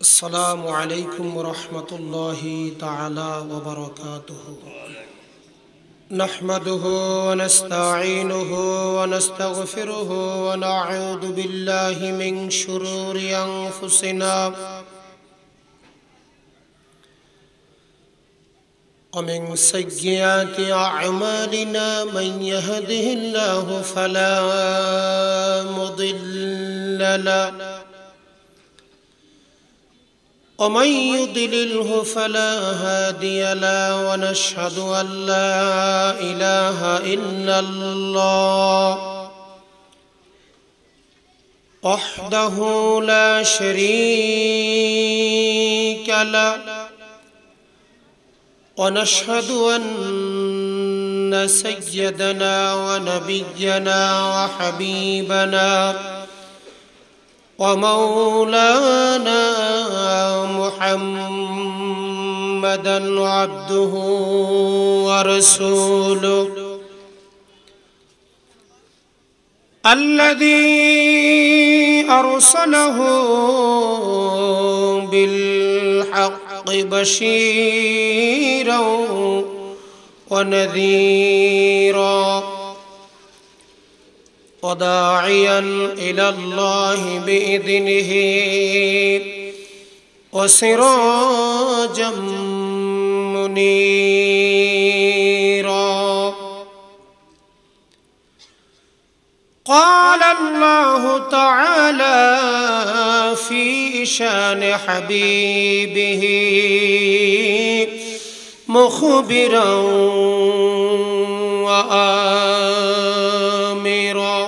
السلام عليكم ورحمة الله تعالى وبركاته نحمده ونستعينه ونستغفره ونعوذ بالله من شرور أنفسنا ومن سيئات أعمالنا من يهده الله فلا مضل له ومن يضلله فلا هادي له ونشهد ان لا اله الا الله وحده لا شريك له ونشهد ان سيدنا ونبينا وحبيبنا ومولانا محمدا عبده ورسوله الذي أرسله بالحق بشيرا ونذيرا وداعيا الى الله باذنه وسراجا منيرا قال الله تعالى في شان حبيبه مخبرا وامرا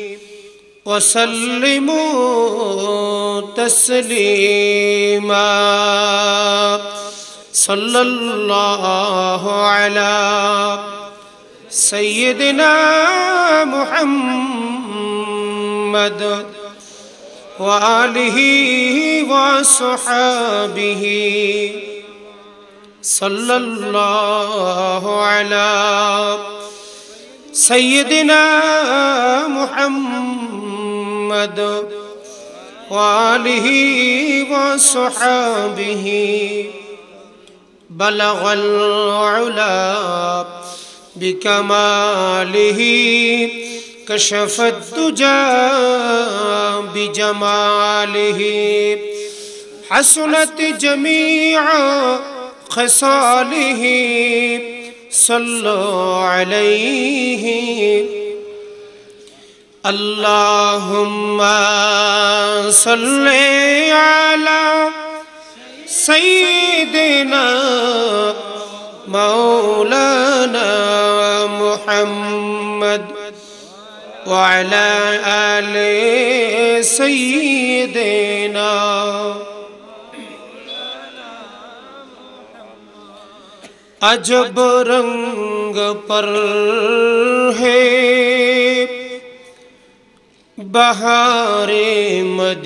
وسلموا تسليما صلى الله على سيدنا محمد وآله وصحابه صلى الله على سيدنا محمد محمد وآله وصحابه بلغ العلا بكماله كشف الدجى بجماله حسنت جميع خصاله صلوا عليه اللہ ہلے آل سعید مولانا محمد وعلى آل سيدنا اجب رنگ پر ہے بہار مدینہ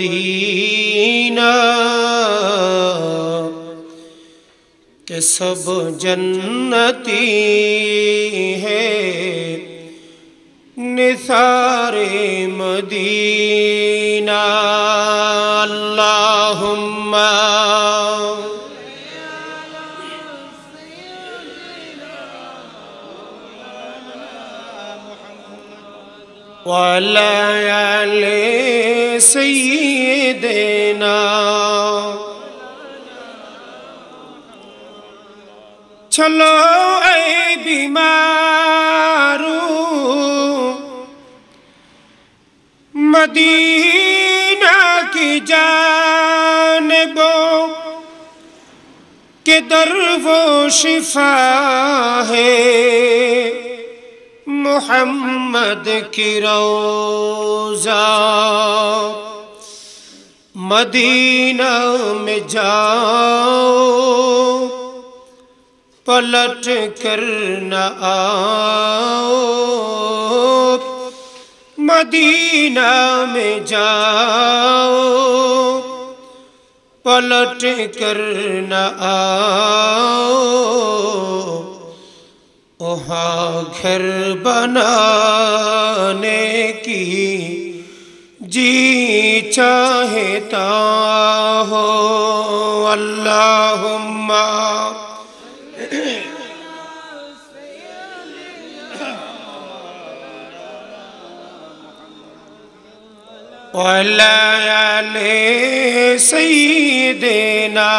کہ سب جنتی ہے نثار مدینہ اللہم ہو الین چلو بیمارو مدینہ کی جانبو کہ در وہ شفا ہے محمد کی روزہ مدینہ میں جا پلٹ کر نہ آ مدینہ میں جا پلٹ کر نہ آؤ گھر بنانے کی جی چاہتا ہو اللہم الا سہ دینا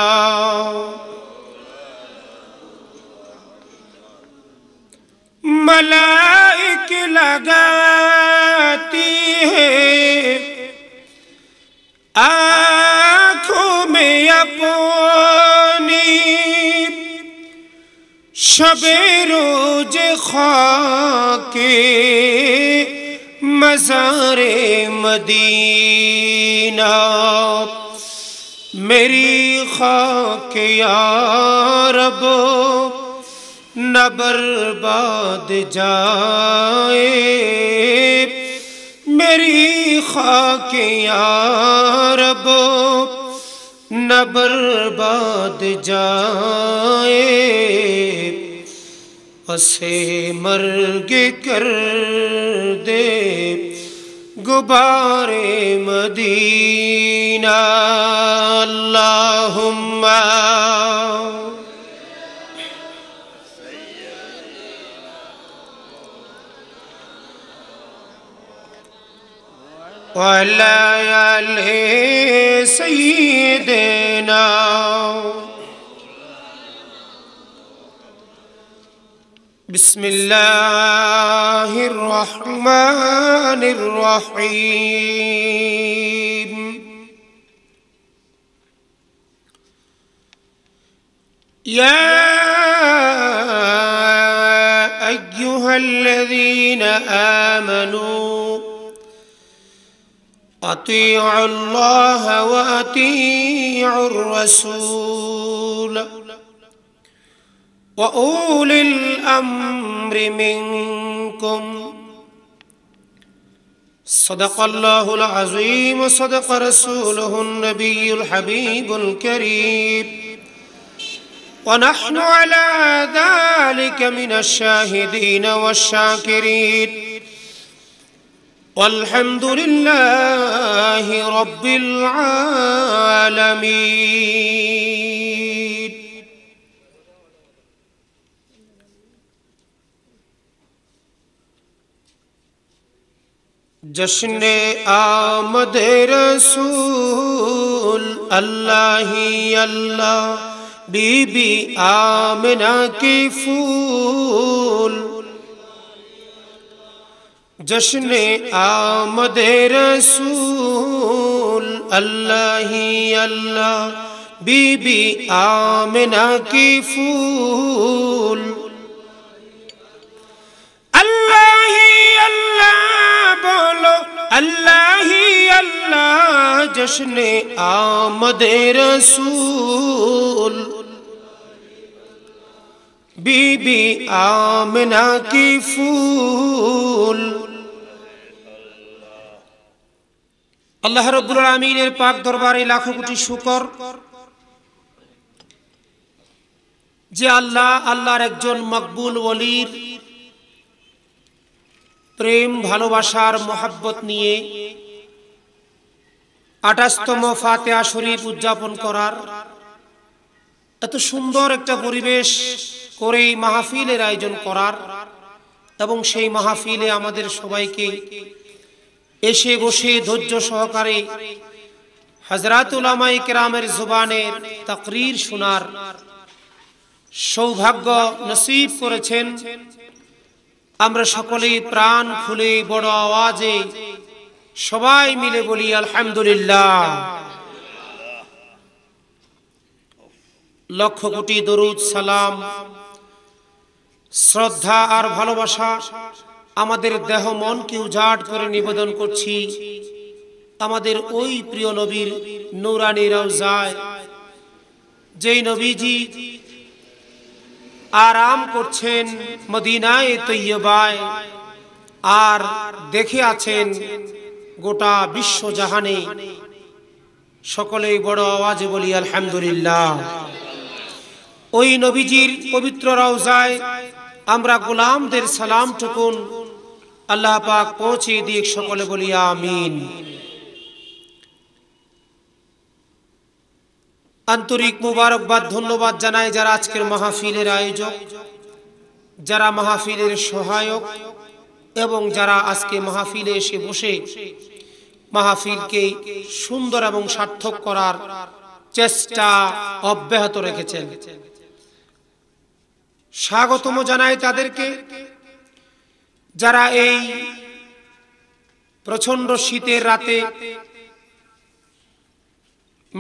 ملائک لگاتی ہے آنکھوں میں اپنی شب روز خواہ کے مزار مدینہ میری خواہ یا رب نہ برباد جائے میری خاک یا رب نہ برباد جائے اسے مرگ کر دے مدینہ اللہم ناہم ولا يلهي سيدنا بسم الله الرحمن الرحيم يا ايها الذين امنوا اطيعوا الله واطيعوا الرسول واولي الامر منكم صدق الله العظيم وصدق رسوله النبي الحبيب الكريم ونحن على ذلك من الشاهدين والشاكرين والحمد لله رب العالمين جشن آمد رسول اللہ ہی اللہ بی بی آمنہ کی فول جشن آمد رسول اللہ ہی اللہ بی بی آمنہ کی پھول اللہ ہی اللہ بولو اللہ ہی اللہ جشن آمد رسول بی بی آمنہ کی پھول আল্লাহ রব্বুল আমিনের পাক দরবারে লাখো কোটি শুকর যে আল্লাহ আল্লাহর একজন মকবুল ওলির প্রেম ভালোবাসার মোহাব্বত নিয়ে আঠাশতম ফাতেয়া শরীফ উদযাপন করার এত সুন্দর একটা পরিবেশ করে মাহফিলের আয়োজন করার এবং সেই মাহফিলে আমাদের সবাইকে এসে বসে ধৈর্য সহকারে হজরাতুলামাই কেরামের জুবানের তকরির শোনার সৌভাগ্য নসিব করেছেন আমরা সকলেই প্রাণ খুলে বড় আওয়াজে সবাই মিলে বলি আলহামদুলিল্লাহ লক্ষ কোটি দরুদ সালাম শ্রদ্ধা আর ভালোবাসা আমাদের দেহ মনকে উজাট করে নিবেদন করছি আমাদের ওই প্রিয় নবীর নৌরানি যায় যেই নবীজি আরাম করছেন মদিনায় তৈয়বায় আর দেখে আছেন গোটা বিশ্ব জাহানে সকলেই বড় আওয়াজে বলি আলহামদুলিল্লাহ ওই নবীজির পবিত্র রাউজায় আমরা গোলামদের সালাম টুকুন আল্লাহ পাক পৌঁছে দিক সকলে বলি আমিন আন্তরিক মুবারকবাদ ধন্যবাদ জানাই যারা আজকের মাহফিলের আয়োজক যারা মাহফিলের সহায়ক এবং যারা আজকে মাহফিলে এসে বসে মাহফিলকে সুন্দর এবং সার্থক করার চেষ্টা অব্যাহত রেখেছেন স্বাগতম জানাই তাদেরকে যারা এই প্রচন্ড শীতের রাতে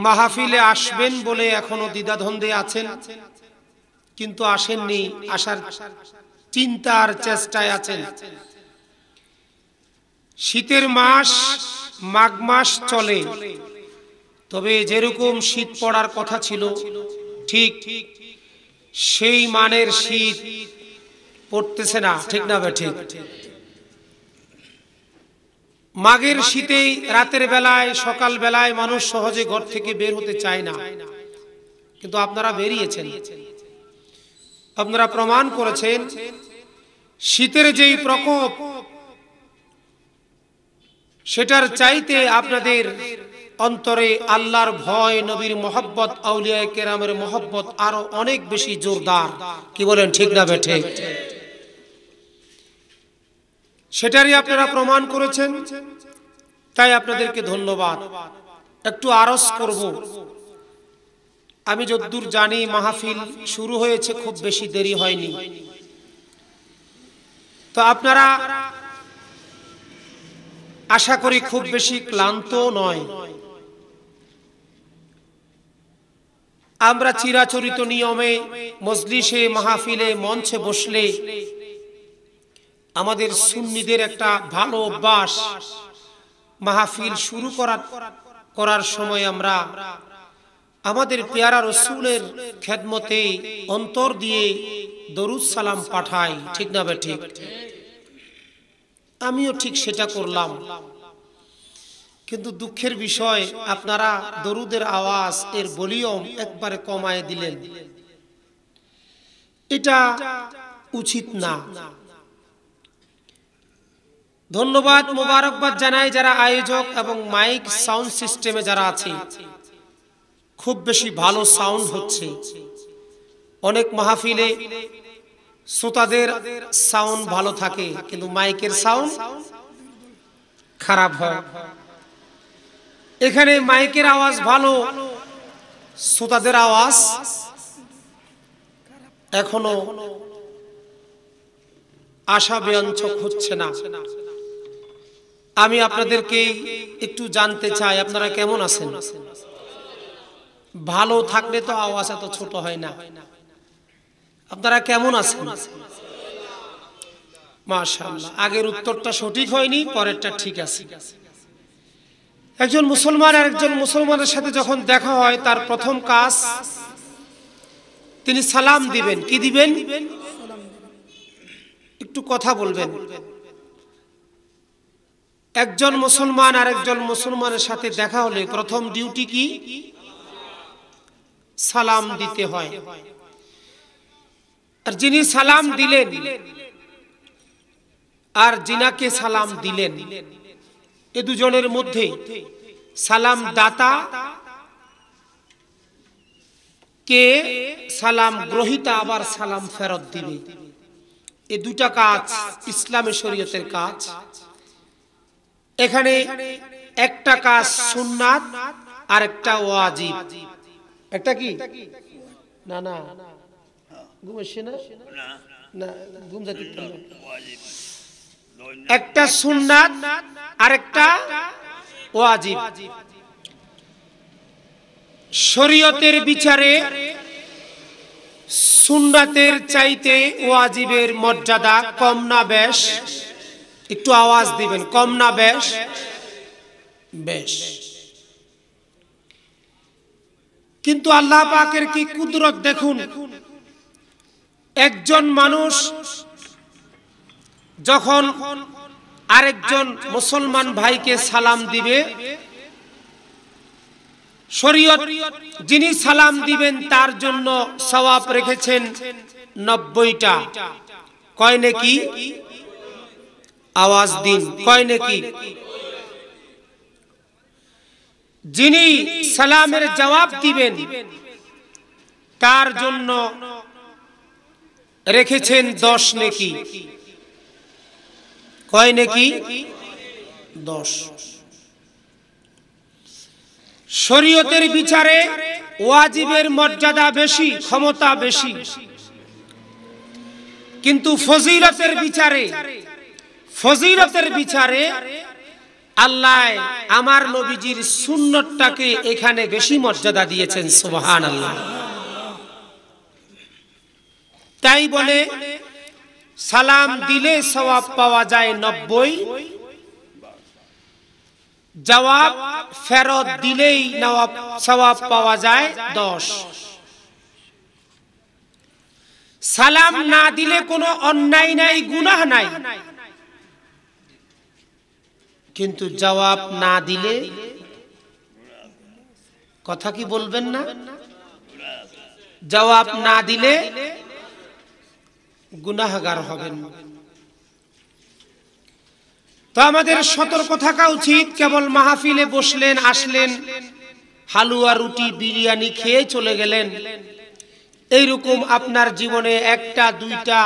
মাহফিলে আসবেন বলে এখনো দ্বিধাধন্দে আছেন কিন্তু আসেননি আসার চিন্তার চেষ্টায় আছেন শীতের মাস মাঘ মাস চলে তবে যেরকম শীত পড়ার কথা ছিল ঠিক সেই মানের শীত করতেছে না ঠিক না ঠিক মাঘের শীতেই রাতের বেলায় সকাল বেলায় মানুষ সহজে ঘর থেকে বের হতে চায় না কিন্তু আপনারা বেরিয়েছেন আপনারা প্রমাণ করেছেন শীতের যেই প্রকোপ সেটার চাইতে আপনাদের অন্তরে আল্লাহর ভয় নবীর মহব্বত আউলিয়া কেরামের মহব্বত আরো অনেক বেশি জোরদার কি বলেন ঠিক না বেঠে সেটারই আপনারা প্রমাণ করেছেন তাই আপনাদেরকে ধন্যবাদ একটু আরস করব আমি যদ্দূর জানি মাহফিল শুরু হয়েছে খুব বেশি দেরি হয়নি তো আপনারা আশা করি খুব বেশি ক্লান্ত নয় আমরা চিরাচরিত নিয়মে মজলিসে মাহফিলে মঞ্চে বসলে আমাদের সুন্নিদের একটা ভালো অভ্যাস মাহফিল শুরু করার করার সময় আমরা আমাদের পেয়ারা রসুলের খেদমতে অন্তর দিয়ে দরুদ সালাম পাঠাই ঠিক না ঠিক আমিও ঠিক সেটা করলাম কিন্তু দুঃখের বিষয় আপনারা দরুদের আওয়াজ এর ভলিউম একবারে কমায় দিলেন এটা উচিত না ধন্যবাদ মোবারকবাদ জানাই যারা আয়োজক এবং মাইক সাউন্ড সিস্টেমে যারা আছে খুব বেশি ভালো সাউন্ড হচ্ছে অনেক মাহফিলে শ্রোতাদের সাউন্ড ভালো থাকে কিন্তু মাইকের সাউন্ড খারাপ হয় এখানে মাইকের আওয়াজ ভালো শ্রোতাদের আওয়াজ এখনো আশা ব্যঞ্চক হচ্ছে না আমি আপনাদেরকে একটু জানতে চাই আপনারা কেমন আছেন ভালো থাকলে তো আওয়াজ এত ছোট হয় না আপনারা কেমন আছেন আগের উত্তরটা সঠিক হয়নি পরেরটা ঠিক আছে একজন মুসলমান আর একজন মুসলমানের সাথে যখন দেখা হয় তার প্রথম কাজ তিনি সালাম দিবেন কি দিবেন একটু কথা বলবেন একজন মুসলমান আর একজন মুসলমানের সাথে দেখা হলে প্রথম ডিউটি কি সালাম দিতে হয় আর যিনি সালাম দিলেন আর জিনাকে সালাম দিলেন এ দুজনের মধ্যে সালাম দাতা কে সালাম গ্রহিতা আবার সালাম ফেরত দিবে এ দুটা কাজ ইসলামী শরীয়তের কাজ এখানে একটা কাজ সুন্নাত আর একটা ওয়াজিব একটা কি না না ঘুমাচ্ছে না না ঘুম যাতে একটা সুন্নাত আর একটা ওয়াজিব শরীয়তের বিচারে সুন্নাতের চাইতে ওয়াজিবের মর্যাদা কম না বেশ একটু আওয়াজ দিবেন কম না বেশ বেশ কিন্তু আল্লাহ পাকের কি কুদরত দেখুন একজন মানুষ যখন আরেকজন মুসলমান ভাইকে সালাম দিবে শরীয়ত যিনি সালাম দিবেন তার জন্য সওয়াব রেখেছেন নব্বইটা কয় নাকি আওয়াজ দিন কয় নাকি যিনি সালামের জবাব দিবেন তার জন্য রেখেছেন দশ নেকি কয় নাকি দশ শরীয়তের বিচারে ওয়াজিবের মর্যাদা বেশি ক্ষমতা বেশি কিন্তু ফজিলতের বিচারে ফজিলতের বিচারে আল্লাহ আমার নবীজির সুন্নতটাকে এখানে বেশি মর্যাদা দিয়েছেন সুবহান আল্লাহ তাই বলে সালাম দিলে সওয়াব পাওয়া যায় নব্বই জবাব ফেরত দিলেই নওয়াব সওয়াব পাওয়া যায় দশ সালাম না দিলে কোনো অন্যায় নাই গুনাহ নাই কিন্তু জবাব না দিলে কথা কি বলবেন না জবাব না দিলে গুনাহগার হবেন তো আমাদের সতর্ক থাকা উচিত কেবল মাহফিলে বসলেন আসলেন হালুয়া রুটি বিরিয়ানি খেয়ে চলে গেলেন এইরকম আপনার জীবনে একটা দুইটা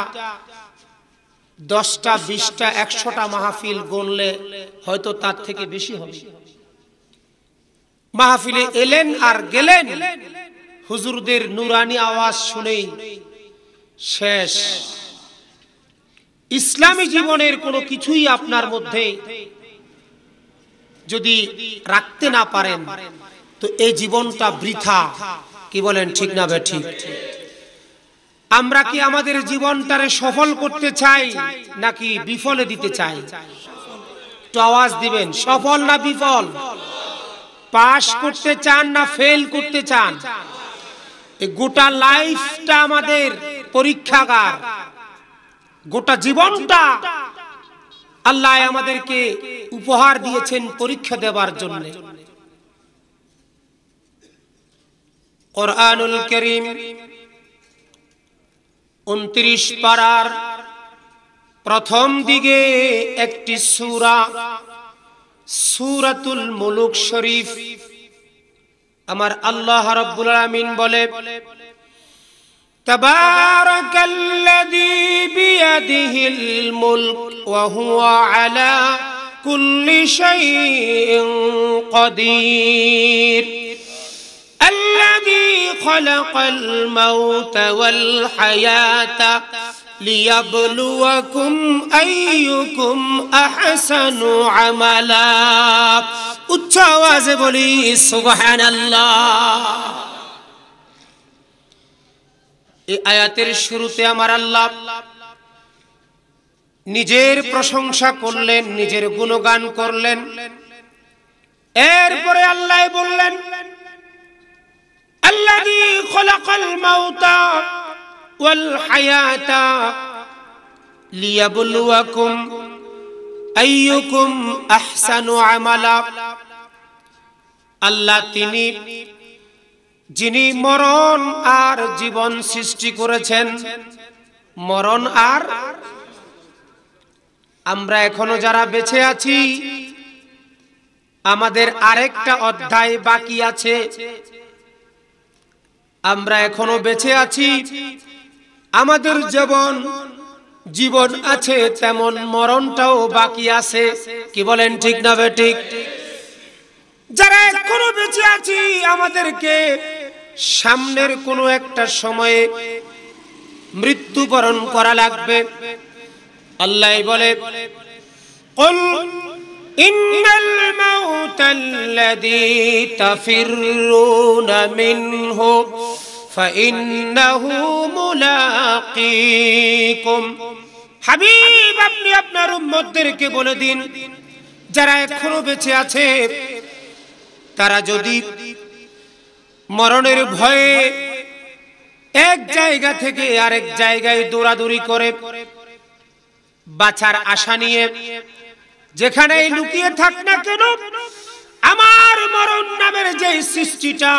দশটা বিশটা একশোটা মাহফিল গড়লে হয়তো তার থেকে বেশি হবে মাহফিলে এলেন আর গেলেন হুজুরদের নুরানি আওয়াজ শুনেই শেষ ইসলামী জীবনের কোনো কিছুই আপনার মধ্যে যদি রাখতে না পারেন তো এই জীবনটা বৃথা কি বলেন ঠিক না বে ঠিক আমরা কি আমাদের জীবনটারে সফল করতে চাই নাকি বিফলে দিতে চাই একটু আওয়াজ দিবেন সফল না বিফল পাশ করতে চান না ফেল করতে চান গোটা লাইফটা আমাদের পরীক্ষাগার গোটা জীবনটা আল্লাহ আমাদেরকে উপহার দিয়েছেন পরীক্ষা দেবার জন্য কোরআনুল করিম উনত্রিশ পাড়ার প্রথম দিকে একটি সুরা সুরাতুল মুলুক শরীফ আমার আল্লাহ রব্বুল আমিন বলে আলা কুল্লি শাইইন الذي خلق الموت والحياة ليبلوكم أيكم أحسن عملا উচ্চাওয়াজ বলি সুবহান এই আয়াতের শুরুতে আমার আল্লাহ নিজের প্রশংসা করলেন নিজের গুণগান করলেন এরপরে আল্লাহ বললেন الذي خلق الموت والحياة ليبلوكم أيكم أحسن عملا আল্লাহ তিনি যিনি মরণ আর জীবন সৃষ্টি করেছেন মরণ আর আমরা এখনো যারা বেঁচে আছি আমাদের আরেকটা অধ্যায় বাকি আছে আমরা এখনো বেঁচে আছি আমাদের যেমন জীবন আছে তেমন মরণটাও বাকি আছে কি বলেন ঠিক না ঠিক যারা এখনো বেঁচে আছি আমাদেরকে সামনের কোনো একটা সময়ে মৃত্যুবরণ করা লাগবে আল্লাহ বলে إن الموت الذي تفرون منه فإنه ملاقيكم হাবিব আপনি আপনার উম্মতদেরকে বলে দিন যারা এখনো বেঁচে আছে তারা যদি মরণের ভয়ে এক জায়গা থেকে আরেক জায়গায় দৌড়াদৌড়ি করে বাঁচার আশা নিয়ে যেখানে লুকিয়ে থাক না কেন আমার মরণ নামের যে সৃষ্টিটা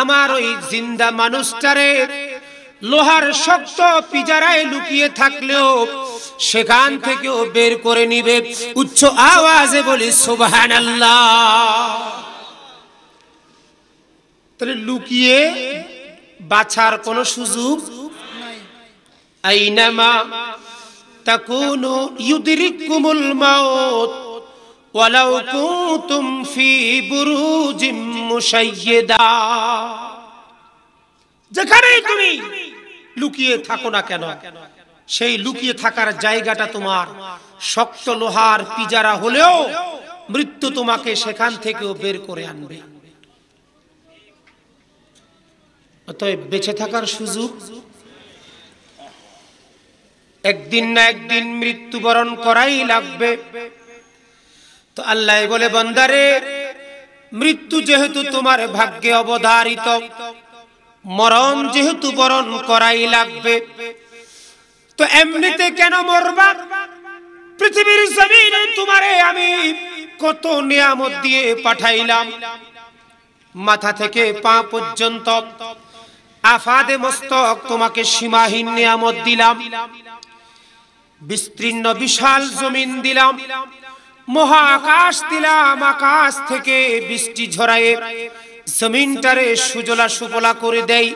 আমার ওই জিন্দা মানুষটারে লোহার শক্ত পিজারায় লুকিয়ে থাকলেও সেখান থেকেও বের করে নিবে উচ্চ আওয়াজে বলি সুবাহান তাহলে লুকিয়ে বাছার কোন সুযোগ আইনামা তাকুনু যেখানেই তুমি লুকিয়ে থাকো না কেন সেই লুকিয়ে থাকার জায়গাটা তোমার শক্ত লোহার পিজারা হলেও মৃত্যু তোমাকে সেখান থেকেও বের করে আনবে অতএব বেঁচে থাকার সুযোগ একদিন না একদিন মৃত্যুবরণ করাই লাগবে তো আল্লাহ বলে বন্দারে মৃত্যু যেহেতু তোমার ভাগ্যে অবধারিত মরণ যেহেতু বরণ করাই লাগবে তো এমনিতে কেন মরবা পৃথিবীর জমিনে তোমারে আমি কত নিয়ামত দিয়ে পাঠাইলাম মাথা থেকে পা পর্যন্ত আফাদে মস্তক তোমাকে সীমাহীন নিয়ামত দিলাম বিস্তীর্ণ বিশাল জমিন দিলাম মহা আকাশ দিলাম আকাশ থেকে বৃষ্টি ঝরায়ে জমিনটারে সুজলা সুফলা করে দেয়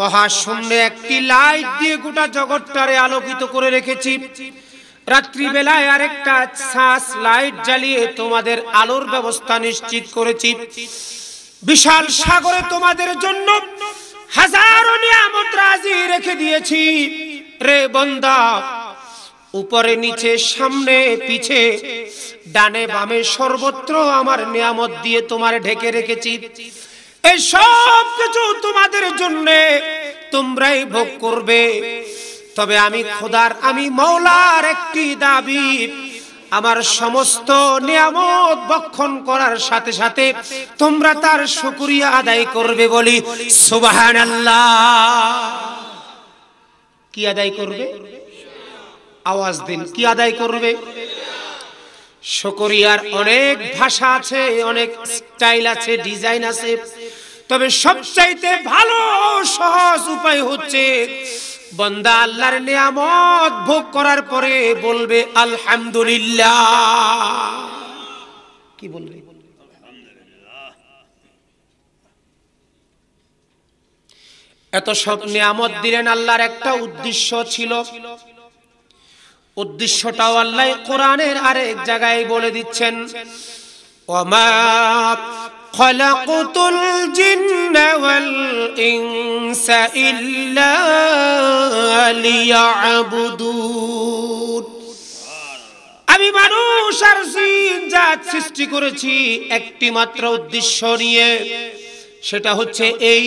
মহাশূন্যে একটি লাইট দিয়ে গোটা জগৎটারে আলোকিত করে রেখেছি রাত্রিবেলায় আরেকটা শ্বাস লাইট জ্বালিয়ে তোমাদের আলোর ব্যবস্থা নিশ্চিত করেছি বিশাল সাগরে তোমাদের জন্য হাজারো নিয়ামত রাজি রেখে দিয়েছি রে বন্দা উপরে নিচে সামনে পিছে ডানে বামে সর্বত্র আমার নিয়ামত দিয়ে তোমার ঢেকে রেখেছি এই সব কিছু তোমাদের জন্য তোমরাই ভোগ করবে তবে আমি খোদার আমি মৌলার একটি দাবি আমার সমস্ত নিয়ামত বক্ষণ করার সাথে সাথে তোমরা তার শুকরিয়া আদায় করবে বলি সুবাহ আল্লাহ কি আদায় করবে আওয়াজ দিন কি আদায় করবে শকরিয়ার অনেক ভাষা আছে অনেক স্টাইল আছে ডিজাইন আছে তবে সবচাইতে ভালো সহজ উপায় হচ্ছে বন্দা আল্লাহর নিয়ামত ভোগ করার পরে বলবে আলহামদুলিল্লাহ কি বলবে এত সব নিয়ামত দিলেন আল্লাহর একটা উদ্দেশ্য ছিল উদ্দেশ্যটাও আল্লাহ কোরআনের আরেক জায়গায় বলে দিচ্ছেন আমি মানুষ আর জিন জাত সৃষ্টি করেছি একটি মাত্র উদ্দেশ্য নিয়ে সেটা হচ্ছে এই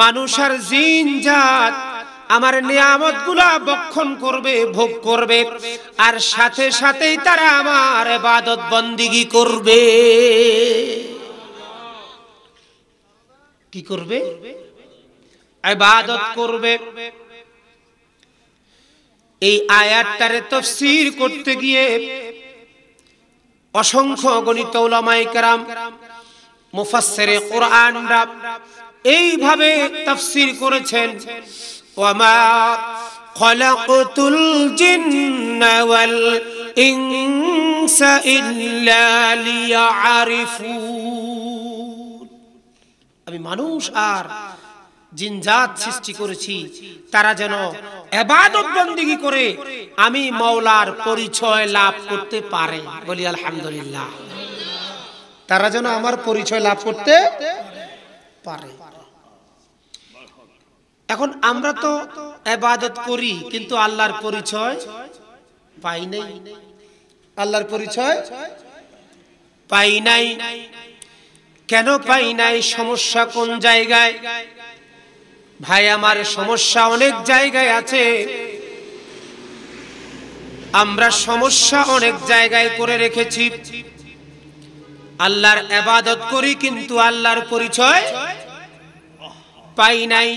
মানুষ আর জিন জাত আমার নিয়ামত গুলা বক্ষণ করবে ভোগ করবে আর সাথে সাথেই তারা আমার এবাদত বন্দিগি করবে কি করবে এবাদত করবে এই আয়াতটারে তফসির করতে গিয়ে অসংখ্য গণিত ওলামাই কেরাম মুফাসসিরে কোরআনরা এইভাবে তাফসির করেছেন আমি মানুষ আর জিনজাত সৃষ্টি করেছি তারা যেন এবাদত বন্দিগি করে আমি মাওলার পরিচয় লাভ করতে পারে বলি আলহামদুলিল্লাহ তারা যেন আমার পরিচয় লাভ করতে পারে এখন আমরা তো এবাদত করি কিন্তু আল্লাহর পরিচয় পাই নাই আল্লাহর পরিচয় পাই নাই কেন পাই নাই সমস্যা কোন জায়গায় ভাই আমার সমস্যা অনেক জায়গায় আছে আমরা সমস্যা অনেক জায়গায় করে রেখেছি আল্লাহর এবাদত করি কিন্তু আল্লাহর পরিচয় পাই নাই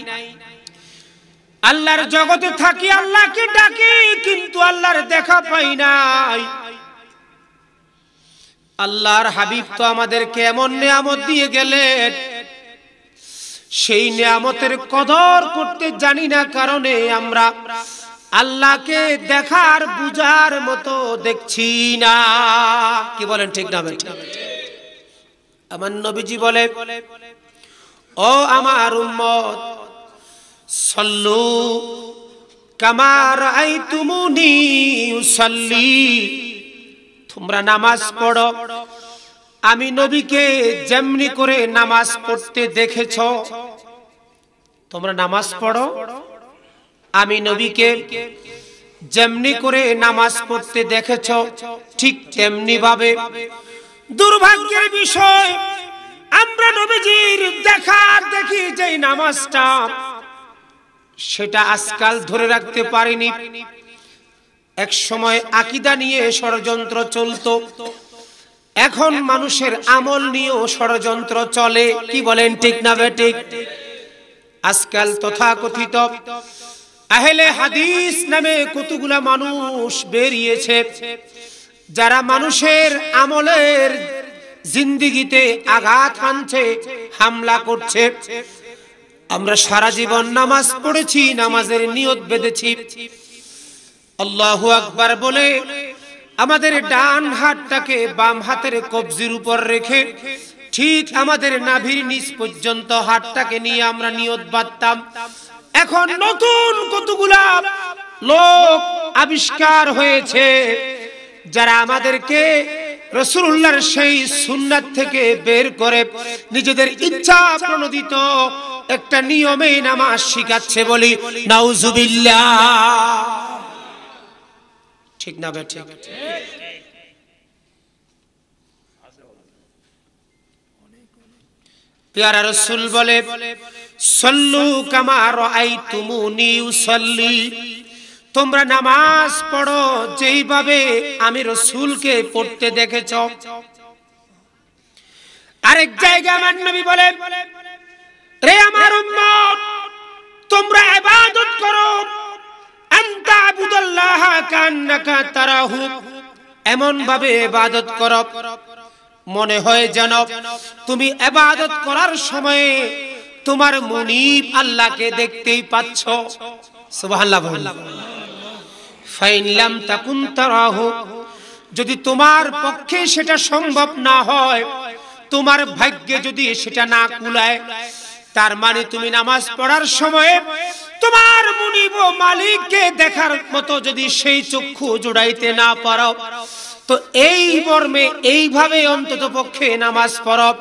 আল্লাহর জগতে থাকি আল্লাহকে ডাকি কিন্তু আল্লাহর দেখা পাই নাই আল্লাহর হাবিব তো আমাদেরকে এমন নিয়ামত দিয়ে গেলেন সেই নিয়ামতের কদর করতে জানি না কারণে আমরা আল্লাহকে দেখার বুঝার মতো দেখছি না কি বলেন ঠিক না আমার নবীজি বলে ও আমার উম্মত সল্লু কামার আই তুমুনি সল্লি তোমরা নামাজ পড়ো আমি নবীকে যেমনি করে নামাজ পড়তে দেখেছ তোমরা নামাজ পড়ো আমি নবীকে যেমনি করে নামাজ পড়তে দেখেছ ঠিক তেমনি ভাবে দুর্ভাগ্যের বিষয় আমরা নবীজির দেখার দেখি যে নামাজটা সেটা আজকাল ধরে রাখতে পারিনি এক সময় আকিদা নিয়ে ষড়যন্ত্র চলত এখন মানুষের আমল নিয়েও ষড়যন্ত্র চলে কি বলেন ঠিক না বেটিক আজকাল তথাকথিত আহলে হাদিস নামে কতগুলা মানুষ বেরিয়েছে যারা মানুষের আমলের জিন্দিগিতে আঘাত হানছে হামলা করছে আমরা সারা জীবন নামাজ পড়েছি নামাজের নিয়ত বেঁধেছি আল্লাহ আকবার বলে আমাদের ডান হাতটাকে বাম হাতের কবজির উপর রেখে ঠিক আমাদের নাভির নিচ পর্যন্ত হাতটাকে নিয়ে আমরা নিয়ত বাঁধতাম এখন নতুন কতগুলা লোক আবিষ্কার হয়েছে যারা আমাদেরকে রসুল্লার সেই সুন্নাত থেকে বের করে নিজেদের ইচ্ছা প্রণোদিত একটা নিয়মে নামাজ শিখাচ্ছে বলি নাউজুবিল্লা ঠিক না বেঠে পেয়ারা রসুল বলে সল্লু কামার আই তুমুনি সল্লি তোমরা নামাজ পড়ো যেইভাবে আমি রসুলকে পড়তে দেখেছ আরেক জায়গা আমার নবী বলে রে আমার উম্মত তোমরা ইবাদত করো আনতা আবুদুল্লাহ কান্নাকা তারাহু এমন ভাবে ইবাদত করো মনে হয় যেন তুমি ইবাদত করার সময়ে তোমার মনিব আল্লাহকে দেখতেই পাচ্ছ যদি তোমার পক্ষে সেটা সম্ভব না হয় তোমার ভাগ্যে যদি সেটা না কুলায় তার মানে তুমি নামাজ পড়ার সময়ে তোমার মুনিব মালিককে দেখার মতো যদি সেই চক্ষু জোড়াইতে না পারো তো এই মর্মে এইভাবে অন্তত পক্ষে নামাজ পড়ব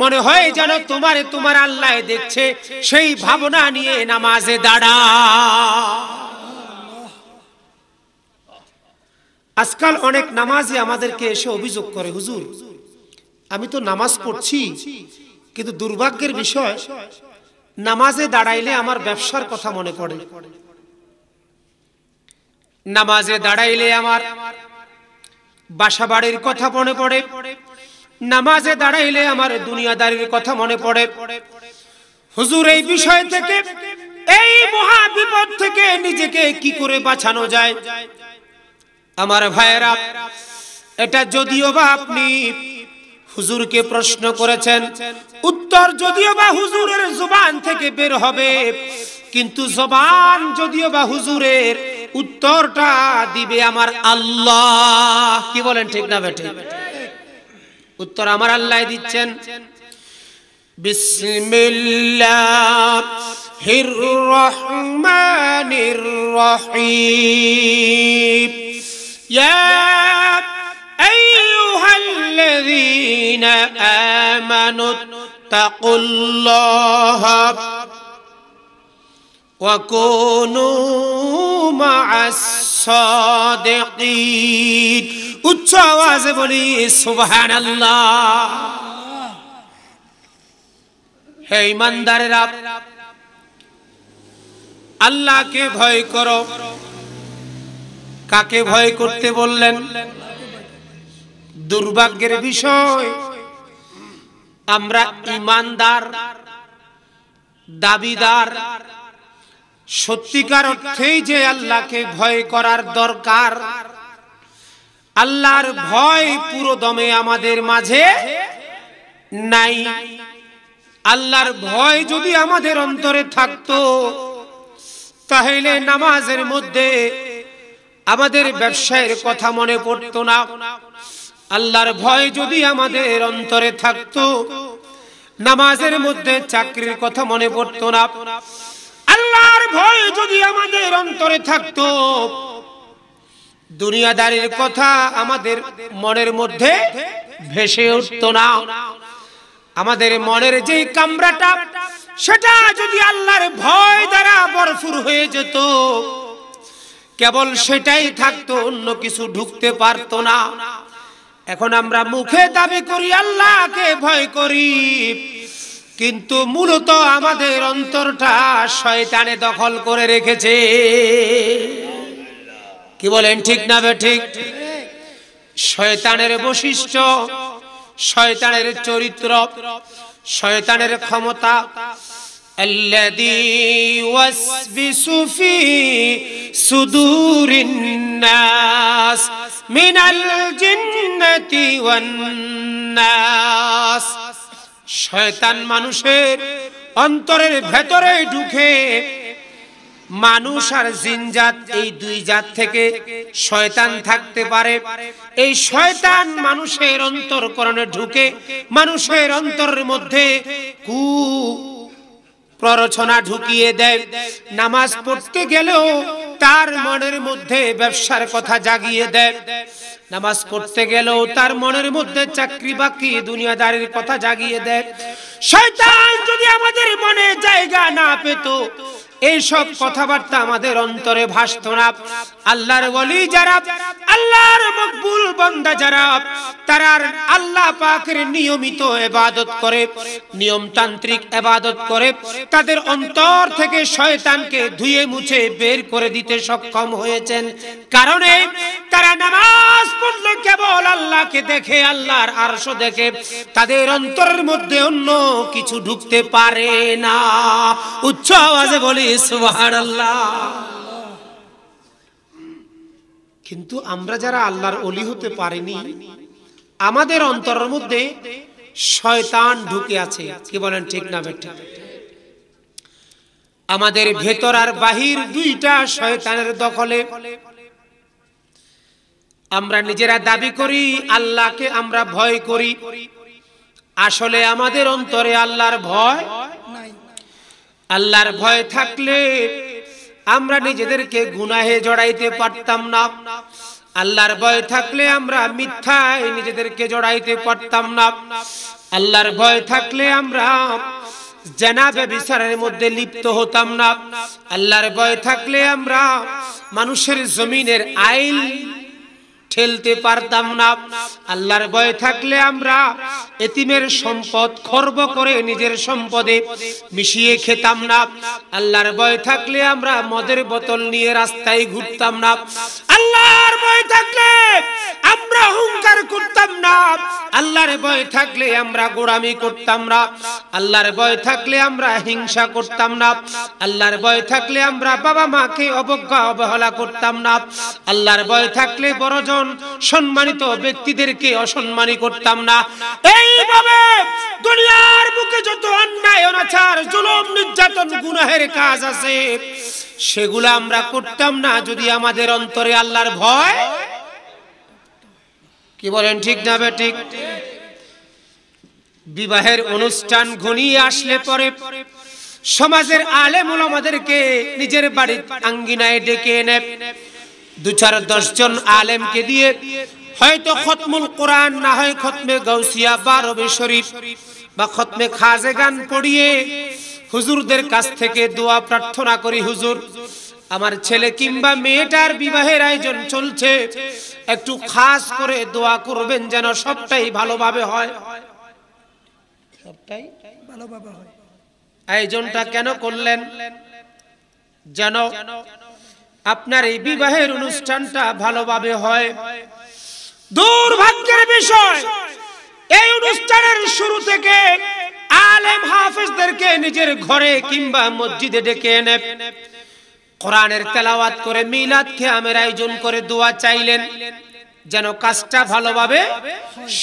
মনে হয় যেন তোমার তোমার আল্লাহ দেখছে সেই ভাবনা নিয়ে নামাজে দাঁড়া আজকাল অনেক নামাজে আমাদেরকে এসে অভিযোগ করে হুজুর আমি তো নামাজ পড়ছি কিন্তু দুর্ভাগ্যের বিষয় নামাজে দাঁড়াইলে আমার ব্যবসার কথা মনে পড়ে নামাজে দাঁড়াইলে আমার বাসা বাড়ির কথা মনে পড়ে নামাজে দাঁড়াইলে আমার দুনিয়াদারির কথা মনে পড়ে হুজুর এই বিষয় থেকে এই মহা বিপদ থেকে নিজেকে কি করে বাঁচানো যায় আমার ভাইয়েরা এটা যদিও বা আপনি হুজুরকে প্রশ্ন করেছেন উত্তর যদিও বা হুজুরের জুবান থেকে বের হবে কিন্তু জবান যদিও বা হুজুরের উত্তরটা দিবে আমার আল্লাহ কি বলেন ঠিক না বেটে উত্তর আমার আল্লাহ দিচ্ছেন বিসমিল্লাহির রহমানির রহিম ইয়া আইয়ুহাল্লাযীনা আমানু তাকুল্লাহা وكونوا مع الصادقين উচ্চ আওয়াজে বলি সুবহানাল্লাহ হে ইমানদারেরা আল্লাহকে ভয় করো কাকে ভয় করতে বললেন দুর্ভাগ্যের বিষয় আমরা ইমানদার দাবিদার সত্যিকার অর্থেই যে আল্লাহকে ভয় করার দরকার আল্লাহর ভয় পুরো দমে আমাদের মাঝে নাই আল্লাহর ভয় যদি আমাদের অন্তরে থাকতো তাহলে নামাজের মধ্যে আমাদের ব্যবসায়ের কথা মনে পড়তো না আল্লাহর ভয় যদি আমাদের অন্তরে থাকতো নামাজের মধ্যে চাকরির কথা মনে পড়তো না আল্লাহর ভয় যদি আমাদের অন্তরে থাকত দুনিয়াদারির কথা আমাদের মনের মধ্যে ভেসে উঠত না আমাদের মনের যে কামরাটা সেটা যদি আল্লাহর ভয় দ্বারা বরফুর হয়ে যেত কেবল সেটাই থাকতো অন্য কিছু ঢুকতে পারত না এখন আমরা মুখে দাবি করি আল্লাহকে ভয় করি কিন্তু মূলত আমাদের অন্তরটা শয়তানে দখল করে রেখেছে কি বলেন ঠিক না ঠিক শয়তানের বৈশিষ্ট্য শয়তানের চরিত্র শয়তানের ক্ষমতা الذي يوسوس في صدور الناس من الجنة والناس শয়তান মানুষের অন্তরের ভেতরে ঢুকে মানুষ আর জিনজাত এই দুই জাত থেকে শয়তান থাকতে পারে এই শয়তান মানুষের অন্তরকরণে ঢুকে মানুষের অন্তরের মধ্যে কু প্ররোচনা ঢুকিয়ে দেয় নামাজ পড়তে গেলেও তার মনের মধ্যে ব্যবসার কথা জাগিয়ে দেয় নামাজ পড়তে গেলেও তার মনের মধ্যে চাকরি বাকি দুনিয়াদারির কথা জাগিয়ে দেয় শয়তান যদি আমাদের মনে জায়গা না পেত এই সব কথাবার্তা আমাদের অন্তরে ভাসত না আল্লাহর বলি যারা আল্লাহর মকবুল বন্দা যারা তারা আল্লাহ পাকের নিয়মিত ইবাদত করে নিয়মতান্ত্রিক ইবাদত করে তাদের অন্তর থেকে শয়তানকে ধুয়ে মুছে বের করে দিতে সক্ষম হয়েছেন কারণে তারা নামাজ পড়লে কেবল আল্লাহকে দেখে আল্লাহর আরশ দেখে তাদের অন্তরের মধ্যে অন্য কিছু ঢুকতে পারে না উচ্চ আওয়াজে বলি কিন্তু আমরা যারা আল্লাহর অলি হতে পারিনি আমাদের অন্তরের মধ্যে শয়তান ঢুকে আছে কি বলেন ঠিক না বেটা আমাদের ভেতর আর বাহির দুইটা শয়তানের দখলে আমরা নিজেরা দাবি করি আল্লাহকে আমরা ভয় করি আসলে আমাদের অন্তরে আল্লাহর ভয় আল্লাহর ভয় থাকলে আমরা নিজেদেরকে গুনাহে জড়াইতে পারতাম না আল্লাহর ভয় থাকলে আমরা মিথ্যায় নিজেদেরকে জড়াইতে পারতাম না আল্লাহর ভয় থাকলে আমরা জেনাবে বিচারের মধ্যে লিপ্ত হতাম না আল্লাহর ভয় থাকলে আমরা মানুষের জমিনের আইন ঠেলতে পারতাম না আল্লাহর ভয় থাকলে আমরা এতিমের সম্পদ খর্ব করে নিজের সম্পদে মিশিয়ে খেতাম না আল্লাহর ভয় থাকলে আমরা মদের বোতল নিয়ে রাস্তায় ঘুরতাম না আল্লাহর ভয় থাকলে আমরা হুঙ্কার করতাম না আল্লাহর ভয় থাকলে আমরা গোড়ামি করতাম না আল্লাহর ভয় থাকলে আমরা হিংসা করতাম না আল্লাহর ভয় থাকলে আমরা বাবা মাকে অবজ্ঞা অবহেলা করতাম না আল্লাহর ভয় থাকলে বড় একজন সম্মানিত ব্যক্তিদেরকে অসম্মানী করতাম না এইভাবে দুনিয়ার বুকে যত অন্যায় অনাচার জুলুম নির্যাতন গুনাহের কাজ আছে সেগুলো আমরা করতাম না যদি আমাদের অন্তরে আল্লাহর ভয় কি বলেন ঠিক না ঠিক বিবাহের অনুষ্ঠান ঘনিয়ে আসলে পরে সমাজের আলেম আমাদেরকে নিজের বাড়ির আঙ্গিনায় ডেকে এনে দু চার দশজন আলেমকে দিয়ে হয়তো খতমুল কোরআন না হয় খতমে গৌসিয়া বা শরীফ বা খতমে খাজে গান পড়িয়ে হুজুরদের কাছ থেকে দোয়া প্রার্থনা করি হুজুর আমার ছেলে কিংবা মেয়েটার বিবাহের আয়োজন চলছে একটু খাস করে দোয়া করবেন যেন সবটাই ভালোভাবে হয় সবটাই ভালোভাবে হয় আয়োজনটা কেন করলেন যেন আপনার এই বিবাহের অনুষ্ঠানটা ভালোভাবে হয় দুর্ভাগ্যের বিষয় এই অনুষ্ঠানের শুরু থেকে আলেম হাফেজদেরকে নিজের ঘরে কিংবা মসজিদে ডেকে এনে কোরআনের তেলাওয়াত করে মিলাদ খেয়ামের আয়োজন করে দোয়া চাইলেন যেন কাজটা ভালোভাবে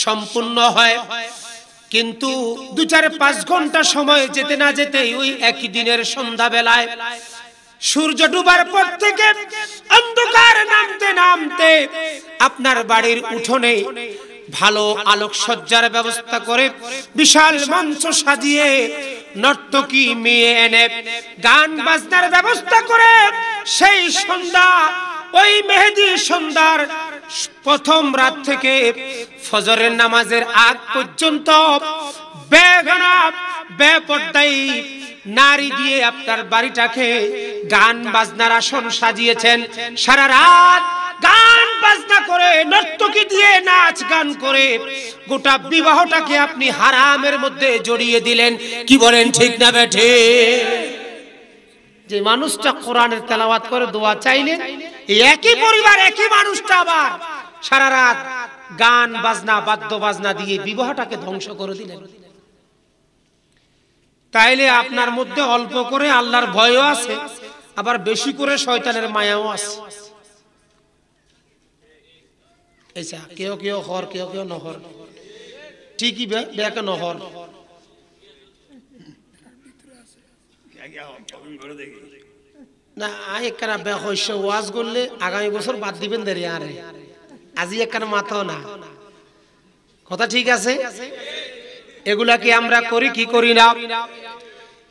সম্পূর্ণ হয় কিন্তু দু চার পাঁচ ঘন্টা সময় যেতে না যেতেই ওই একই দিনের সন্ধ্যাবেলায় সূর্য ডুবার পর থেকে অন্ধকার নামতে নামতে আপনার বাড়ির উঠোনে ভালো আলোকসজ্জার ব্যবস্থা করে বিশাল মঞ্চ সাজিয়ে নর্তকী মেয়ে এনে গান বাজনার ব্যবস্থা করে সেই সন্ধ্যা ওই মেহেদি সন্ধ্যার প্রথম রাত থেকে ফজরের নামাজের আগ পর্যন্ত বেপর্দাই নারী দিয়ে আপনার বাড়িটাকে গান বাজনার আসন সাজিয়েছেন সারা রাত গান বাজনা করে নর্তকী দিয়ে নাচ গান করে গোটা বিবাহটাকে আপনি হারামের মধ্যে জড়িয়ে দিলেন কি বলেন ঠিক না বেঠে যে মানুষটা কোরআনের তেলাওয়াত করে দোয়া চাইলেন একই পরিবার একই মানুষটা আবার সারা রাত গান বাজনা বাদ্য বাজনা দিয়ে বিবাহটাকে ধ্বংস করে দিলেন তাইলে আপনার মধ্যে অল্প করে আল্লাহর ভয়ও আছে আবার বেশি করে শয়তানের মায়াও আছে এইসা আচ্ছা, কেউ কেউ হর কেউ কেউ নহর ঠিকই ব্যাক নহর না আই একখানা বেহস্য ওয়াজ করলে আগামী বছর বাদ দিবেন দেরি আরে আজি একখানা মাথাও না কথা ঠিক আছে এগুলা কি আমরা করি কি করি না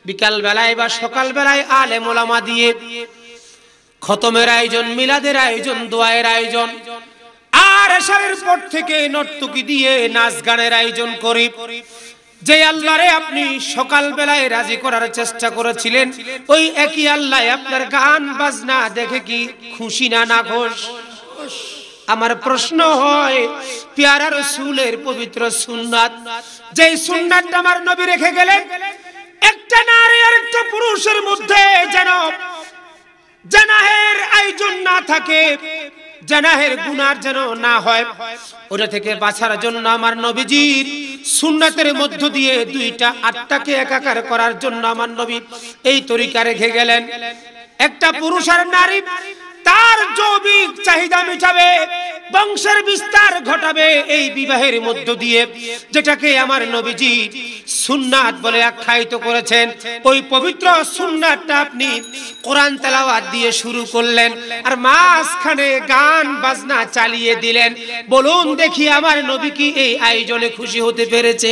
বিকাল বেলায় বা সকাল বেলায় আলে মোলামা দিয়ে খতমের আয়োজন মিলাদের আয়োজন দোয়ায়ের আয়োজন আর এসারের পর থেকে নর্তকি দিয়ে নাচ গানের আয়োজন করি যে আল্লাহরে আপনি সকাল বেলায় রাজি করার চেষ্টা করেছিলেন ওই একই আল্লাহ আপনার গান বাজনা দেখে কি খুশি না না ঘোষ আমার প্রশ্ন হয় পেয়ারা সুলের পবিত্র সুন্নাত যে সুন্নাতটা আমার নবী রেখে গেলেন একটা নারী আর একটা পুরুষের মধ্যে যেন জানাহের আয়োজন না থাকে জানাহের গুনার যেন না হয় ওটা থেকে বাঁচার জন্য আমার নবীজির সুন্নাতের মধ্য দিয়ে দুইটা আটটাকে একাকার করার জন্য আমার নবী এই তরিকা রেখে গেলেন একটা পুরুষ আর নারী তার জৈবিক চাহিদা মেটাবে বংশের বিস্তার ঘটাবে এই বিবাহের মধ্য দিয়ে যেটাকে আমার নবীজি সুন্নাত বলে আখ্যায়িত করেছেন ওই পবিত্র সুন্নাতটা আপনি কোরআন তেলাওয়াত দিয়ে শুরু করলেন আর মাঝখানে গান বাজনা চালিয়ে দিলেন বলুন দেখি আমার নবী কি এই আয়োজনে খুশি হতে পেরেছে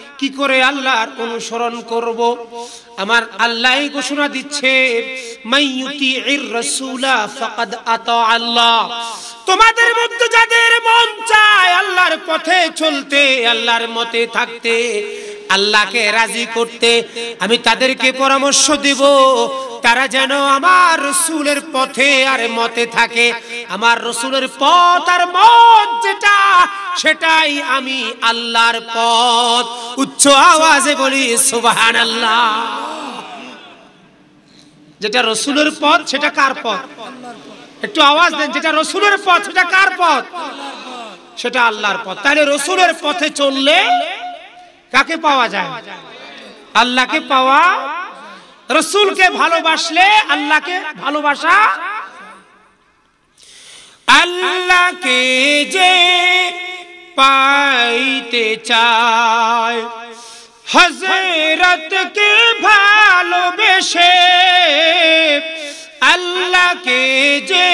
কি করে আল্লাহর অনুসরণ করব আমার আল্লাহ ঘোষণা দিচ্ছে তোমাদের মধ্যে যাদের মন চায় আল্লাহর পথে চলতে আল্লাহর মতে থাকতে আল্লাহকে রাজি করতে আমি তাদেরকে পরামর্শ দিব তারা যেন আমার রসুলের পথে আর মতে থাকে আমার রসুলের পথ আর মত যেটা সেটাই আমি আল্লাহর পথ উচ্চ আওয়াজে বলি সুবাহান আল্লাহ যেটা রসুলের পথ সেটা কার পথ একটু আওয়াজ দেন যেটা রসুলের পথ সেটা কার পথ সেটা আল্লাহর পথ তাহলে রসুলের পথে চললে কাকে পাওয়া যায় আল্লাহকে পাওয়া রসুলকে ভালোবাসলে আল্লাহকে ভালোবাসা আল্লাহকে যে পাইতে চায় হজরতকে ভালোবেসে আল্লাহকে যে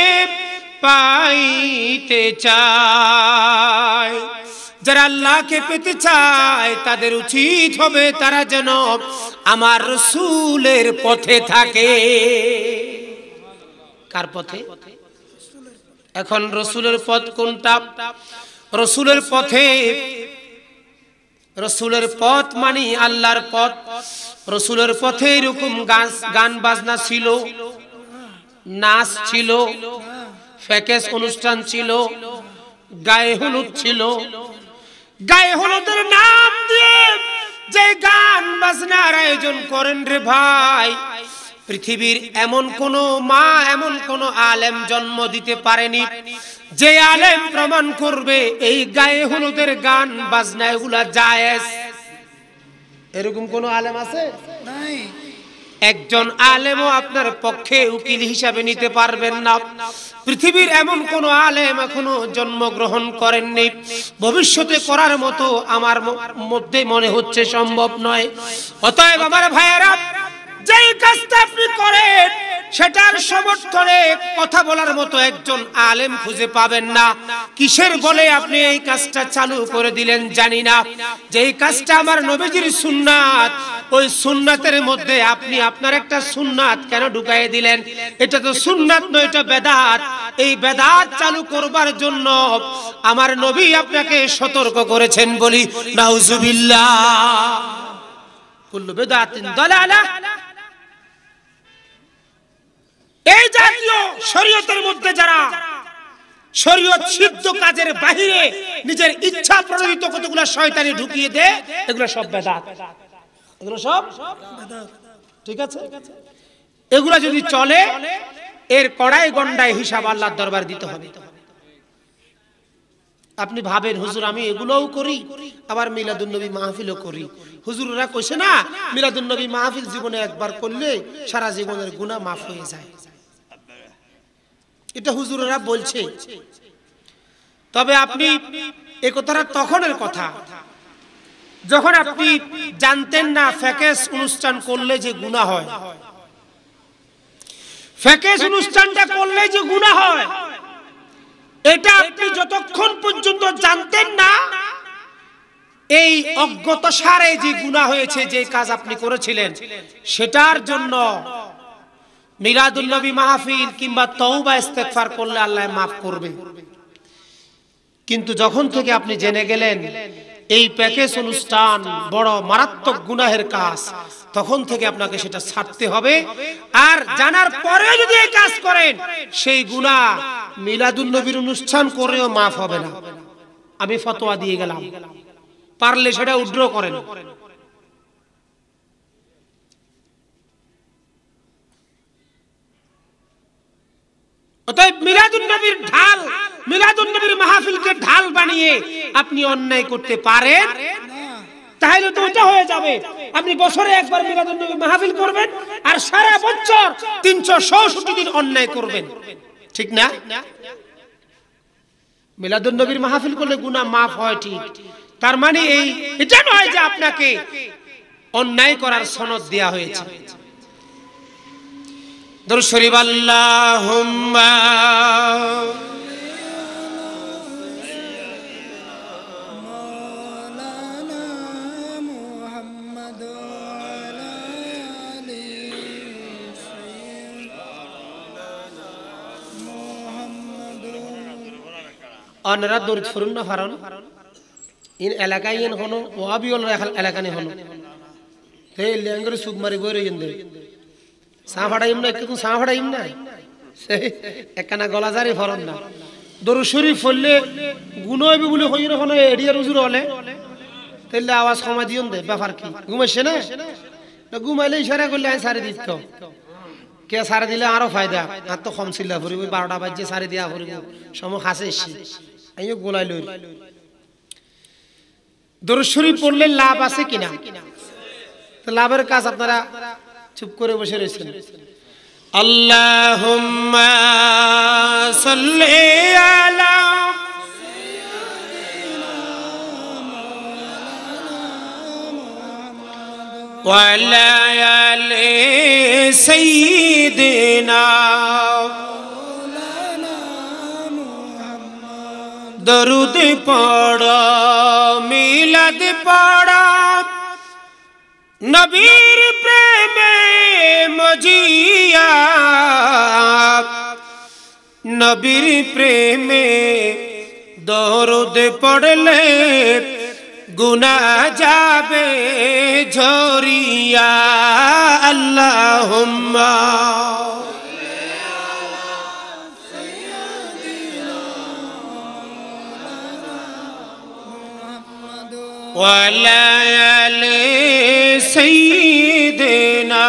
পাইতে চায় যারা আল্লাহকে পেতে চায় তাদের উচিত হবে তারা যেন আমার রসুলের পথে থাকে কার পথে এখন রসুলের পথ কোনটা রসুলের পথে রসুলের পথ মানে আল্লাহর পথ রসুলের পথে এরকম গান গান বাজনা ছিল নাচ ছিল ফ্যাকেজ অনুষ্ঠান ছিল গায়ে হলুদ ছিল গায়ে হলুদের নাম দিয়ে যে গান বাজনার আয়োজন করেন রে ভাই পৃথিবীর এমন কোন মা এমন কোন আলেম জন্ম দিতে পারেনি যে আলেম প্রমাণ করবে এই গায়ে হলুদের গান বাজনায় গুলা যায় এরকম কোন আলেম আছে নাই একজন আলেমও আপনার পক্ষে উকিল হিসাবে নিতে পারবেন না পৃথিবীর এমন কোন আলেম এখনো জন্মগ্রহণ করেননি ভবিষ্যতে করার মতো আমার মধ্যে মনে হচ্ছে সম্ভব নয় অতএব আমার ভাইয়েরা যেই কাজটা আপনি করেন সেটার সমর্থনে কথা বলার মতো একজন আলেম খুঁজে পাবেন না কিসের বলে আপনি এই কাজটা চালু করে দিলেন জানি না যে এই কাজটা আমার নবীজির সুন্নাত ওই সুন্নাতের মধ্যে আপনি আপনার একটা সুন্নাত কেন ঢুকাইয়ে দিলেন এটা তো সুন্নাত নয় এটা বেদাত এই বেদাত চালু করবার জন্য আমার নবী আপনাকে সতর্ক করেছেন বলি নাউজুবিল্লাহ কুল্লু বেদাতিন দলালা এই জাতীয় শরীয়তের মধ্যে যারা শরীয়ত সিদ্ধ কাজের বাহিরে নিজের ইচ্ছা প্রণোদিত কতগুলো শয়তানি ঢুকিয়ে দে এগুলো সব বেদাত এগুলো সব ঠিক আছে এগুলো যদি চলে এর কড়াই গন্ডায় হিসাব আল্লাহর দরবার দিতে হবে আপনি ভাবেন হুজুর আমি এগুলোও করি আবার মিলাদুন্নবী মাহফিলও করি হুজুররা কইছে না মিলাদুন্নবী মাহফিল জীবনে একবার করলে সারা জীবনের গুণা মাফ হয়ে যায় এটা হুজুরেরা বলছে তবে আপনি এ কথাটা তখনের কথা যখন আপনি জানতেন না ফ্যাকেজ অনুষ্ঠান করলে যে গুণা হয় ফ্যাকেজ অনুষ্ঠানটা করলে যে গুণা হয় এটা আপনি যতক্ষণ পর্যন্ত জানতেন না এই অজ্ঞত সারে যে গুণা হয়েছে যে কাজ আপনি করেছিলেন সেটার জন্য মিলাদুল নবী মাহফিল কিংবা তৌবা ইস্তেকফার করলে আল্লাহ মাফ করবে কিন্তু যখন থেকে আপনি জেনে গেলেন এই প্যাকেজ অনুষ্ঠান বড় মারাত্মক গুনাহের কাজ তখন থেকে আপনাকে সেটা ছাড়তে হবে আর জানার পরেও যদি এই কাজ করেন সেই গুণা মিলাদুল নবীর অনুষ্ঠান করেও মাফ হবে না আমি ফতোয়া দিয়ে গেলাম পারলে সেটা উড্র করেন অতএব মিলাদুন ঢাল মিলাদুন মাহফিলকে ঢাল বানিয়ে আপনি অন্যায় করতে পারেন তাহলে তো ওটা হয়ে যাবে আপনি বছরে একবার মিলাদুন নবী মাহফিল করবেন আর সারা বছর তিনশো ষষ্ঠ দিন অন্যায় করবেন ঠিক না মিলাদুন নবীর মাহফিল করলে গুনাহ মাফ হয় ঠিক তার মানে এই এটা নয় যে আপনাকে অন্যায় করার সনদ দেয়া হয়েছে দর শরীফ আল্লাহ অন্যরা না ফারণ ইন এলাকায় ইন হলো ওয়াবি এলাকা নেই হলো তে লেঙ্গরে সুপ মারি বই রইন সা না কিন্তু সা না একখানা গলা জারি ফরন না দরু শরীফ ফললে গুণ বলে হই রকম এড়িয়ে রুজুর হলে তাহলে আওয়াজ কমা দিয়ন দে ব্যাপার কি ঘুমাইছে না না ঘুমাইলে ইশারা করলে আমি দিত কে সারি দিলে আরো ফায়দা আর তো কম চিল্লা ফুরিব বারোটা দিয়া ফুরিব সময় খাসে এসছি গোলাই লই দরু শরীফ পড়লে লাভ আছে কিনা তো লাভের কাজ আপনারা چپ کو سن اللہم صلی سیا وعلی علی سیدنا درود پڑا میلد پڑا نیر پر مجھ نبیر پریم درود لے گناہ جابے جھوریا جوریا ہلا সৈদেনা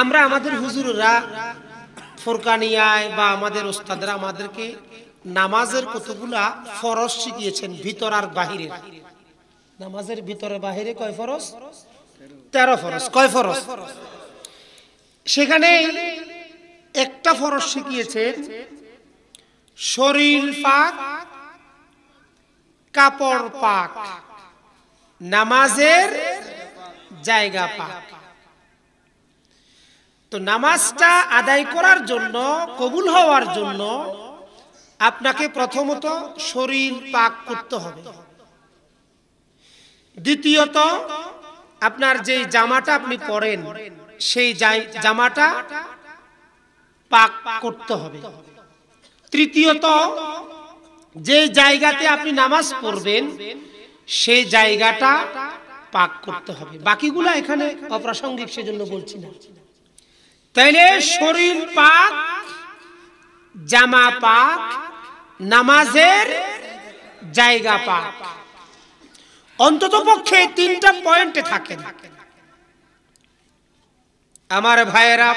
আমরা আমাদের হুজুররা ফোরকানিয়ায় বা আমাদের ওস্তাদরা আমাদেরকে নামাজের কতগুলা ফরস শিখিয়েছেন ভিতর আর বাহিরে নামাজের ভিতরে বাহিরে কয় ফরস তেরো ফরস কয় ফরস সেখানে একটা ফরস শিখিয়েছেন শরীর পাক কাপড় পাক নামাজের জায়গা পাক তো নামাজটা আদায় করার জন্য কবুল হওয়ার জন্য আপনাকে প্রথমত শরীর পাক করতে হবে দ্বিতীয়ত আপনার যে জামাটা আপনি পরেন সেই জামাটা পাক করতে হবে তৃতীয়ত যে জায়গাতে আপনি নামাজ পড়বেন সে জায়গাটা পাক করতে হবে বাকিগুলো এখানে অপ্রাসঙ্গিক সেজন্য বলছি না তাইলে শরীর পাক জামা পাক নামাজের জায়গা পাক অন্তত পক্ষে তিনটা পয়েন্টে থাকে আমার ভাইয়েরা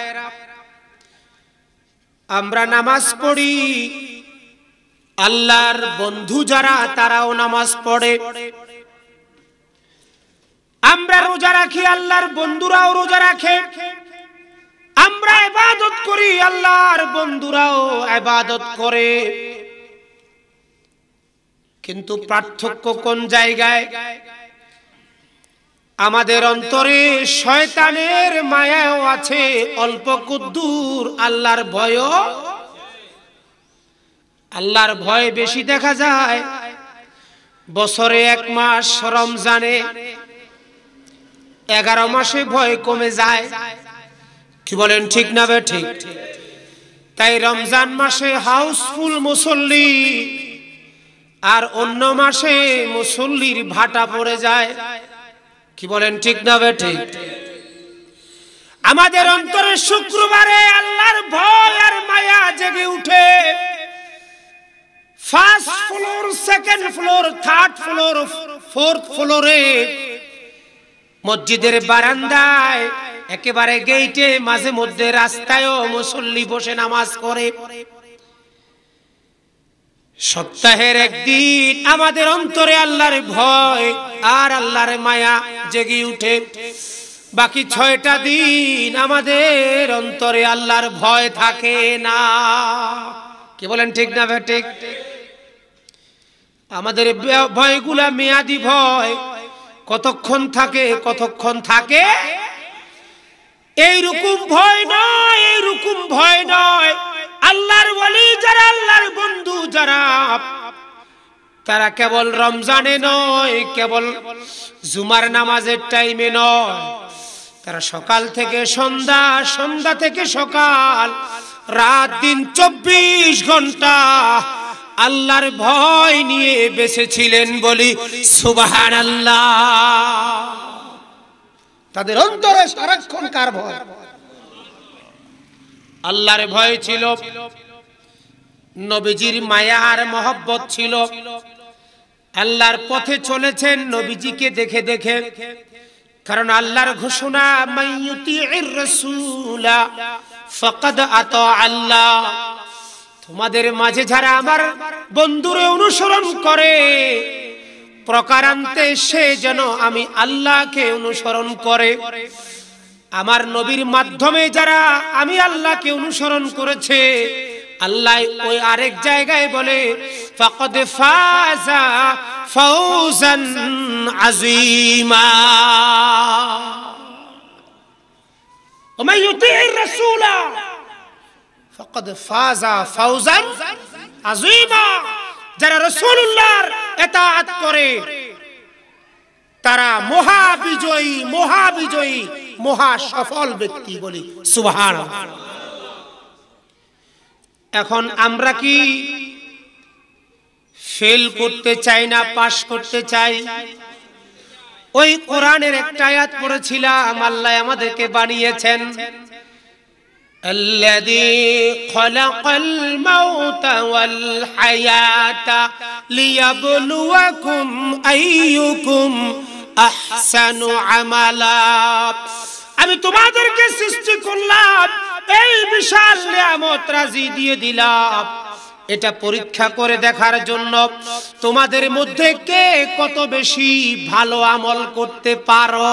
আমরা নামাজ পড়ি আল্লাহর বন্ধু যারা তারাও নামাজ পড়ে আমরা রোজা রাখি আল্লাহর বন্ধুরাও রোজা রাখে আমরা ইবাদত করি আল্লাহর বন্ধুরাও ইবাদত করে কিন্তু পার্থক্য কোন জায়গায় আমাদের অন্তরে শয়তানের মায়াও আছে অল্প কুদ্দুর আল্লাহর ভয়ও আল্লাহর ভয় বেশি দেখা যায় বছরে এক মাস রমজানে এগারো মাসে ভয় কমে যায় কি বলেন ঠিক না বে ঠিক তাই রমজান মাসে হাউসফুল মুসল্লি আর অন্য মাসে মুসল্লির ভাটা পড়ে যায় কি বলেন ঠিক না বে ঠিক আমাদের অন্তরে শুক্রবারে আল্লাহর ভয় আর মায়া জেগে উঠে first floor second floor third floor fourth ফ্লোরে মসজিদের বারান্দায় একেবারে গেইটে মাঝে মধ্যে রাস্তায়ও মুসল্লি বসে নামাজ করে সপ্তাহের একদিন আমাদের অন্তরে আল্লাহর ভয় আর আল্লাহর মায়া জেগে উঠে বাকি ছয়টা দিন আমাদের অন্তরে আল্লাহর ভয় থাকে না কি বলেন ঠিক না ঠিক আমাদের ভয়গুলা মেয়াদি ভয় কতক্ষণ থাকে কতক্ষণ থাকে এইরকম ভয় নয় এইরকম ভয় নয় আল্লাহর বলি যারা আল্লাহর বন্ধু যারা তারা কেবল রমজানে নয় কেবল জুমার নামাজের টাইমে নয় তারা সকাল থেকে সন্ধ্যা সন্ধ্যা থেকে সকাল রাত দিন চব্বিশ ঘন্টা আল্লাহর ভয় নিয়ে বেঁচেছিলেন বলি সুবাহান আল্লাহ তাদের অন্তরে সারাক্ষণ কার ভয় আল্লাহর ভয় ছিল নবীজির মায়ার মহব্বত ছিল আল্লাহর পথে চলেছেন নবীজিকে দেখে দেখে কারণ আল্লাহর ঘোষণা মাইয়ুতি রাসূলা ফাকাদ আল্লাহ তোমাদের মাঝে যারা আমার বন্ধুরে অনুসরণ করে প্রকারান্তে সে যেন আমি আল্লাহকে অনুসরণ করে আমার নবীর মাধ্যমে যারা আমি আল্লাহকে অনুসরণ করেছে আল্লাহ ওই আরেক জায়গায় বলে ফকদ ফাজা আজিমা ফকদ ফাজা ফাউজান আজিমা যারা রাসূলুল্লাহর ইতাআত করে তারা মহা বিজয়ী মহা বিজয়ী মহা সফল ব্যক্তি বলি সুবহানাল্লাহ এখন আমরা কি ফেল করতে চাই না পাশ করতে চাই ওই কোরআনের একটা আয়াত পড়েছিলাম আল্লাহ আমাদেরকে বানিয়েছেন الذي خلق الموت والحياة ليبلوكم أيكم أحسن عملا আমি তোমাদেরকে সৃষ্টি করলাম এই বিশাল নিয়ামত রাজি দিয়ে দিলাম এটা পরীক্ষা করে দেখার জন্য তোমাদের মধ্যে কে কত বেশি ভালো আমল করতে পারো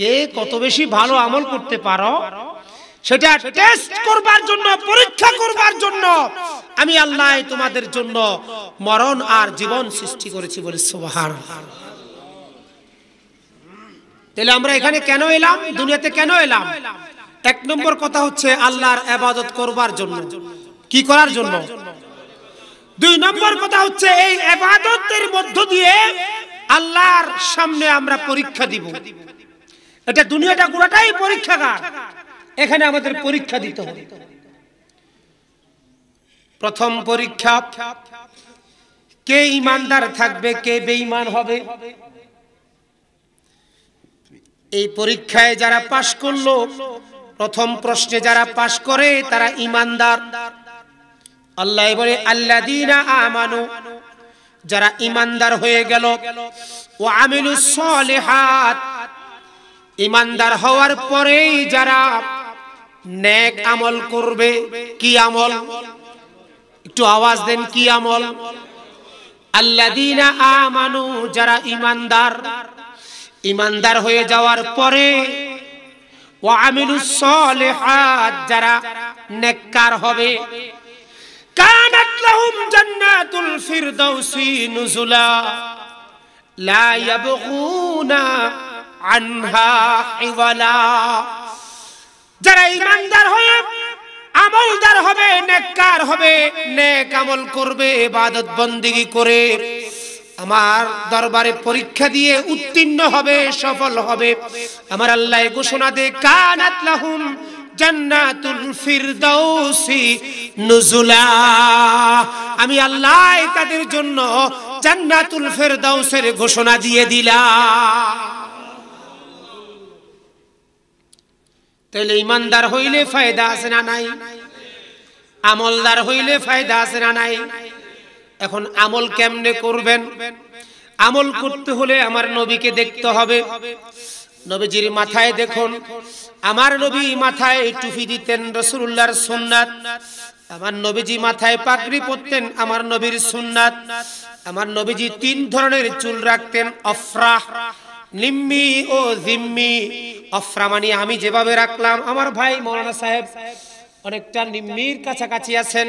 কে কত বেশি ভালো আমল করতে পারো সেটা টেস্ট করবার জন্য পরীক্ষা করবার জন্য আমি আল্লাহ তোমাদের জন্য মরণ আর জীবন সৃষ্টি করেছি বলে সোহার তাহলে আমরা এখানে কেন এলাম দুনিয়াতে কেন এলাম এক নম্বর কথা হচ্ছে আল্লাহর আবাদত করবার জন্য কি করার জন্য দুই নম্বর কথা হচ্ছে এই আবাদতের মধ্য দিয়ে আল্লাহর সামনে আমরা পরীক্ষা দিব এটা দুনিয়াটা পুরোটাই পরীক্ষাগার এখানে আমাদের পরীক্ষা দিতে হবে প্রথম পরীক্ষা কে ইমানদার থাকবে কে বেঈমান হবে এই পরীক্ষায় যারা পাশ করলো প্রথম প্রশ্নে যারা পাশ করে তারা ইমানদার আল্লাহ বলে আল্লাহ আমানু যারা ইমানদার হয়ে গেল ও আমিলু সলেহাত ইমানদার হওয়ার পরেই যারা নেক আমল করবে কি আমল একটু আওয়াজ দেন কি আমল আল্লাদিনা আমানু যারা ইমানদার ইমানদার হয়ে যাওয়ার পরে ও আমিনু হাত যারা নেককার হবে কানাত লাহুম জান্নাতুল ফিরদাউসি নুজুলা লা ইয়াবগুনা আনহা যারা আমলদার হবে হবে করবে করে আমার দরবারে পরীক্ষা দিয়ে উত্তীর্ণ হবে সফল হবে আমার আল্লাহ ঘোষণা দে কানাত আমি আল্লাহ তাদের জন্য জান্নাতুল ফেরদাউসের ঘোষণা দিয়ে দিলাম তাহলে ইমানদার হইলে ফায়দা আছে না নাই আমলদার হইলে ফায়দা আছে না নাই এখন আমল কেমনে করবেন আমল করতে হলে আমার নবীকে দেখতে হবে নবীজির মাথায় দেখুন আমার নবী মাথায় টুপি দিতেন রসুল্লাহর সুন্নাত আমার নবীজি মাথায় পাগড়ি পরতেন আমার নবীর সুন্নাত আমার নবীজি তিন ধরনের চুল রাখতেন অফরাহ নিম্মি ও জিম্মি অফ্রামানি আমি যেভাবে রাখলাম আমার ভাই মৌলানা সাহেব অনেকটা নিম্মির কাছাকাছি আছেন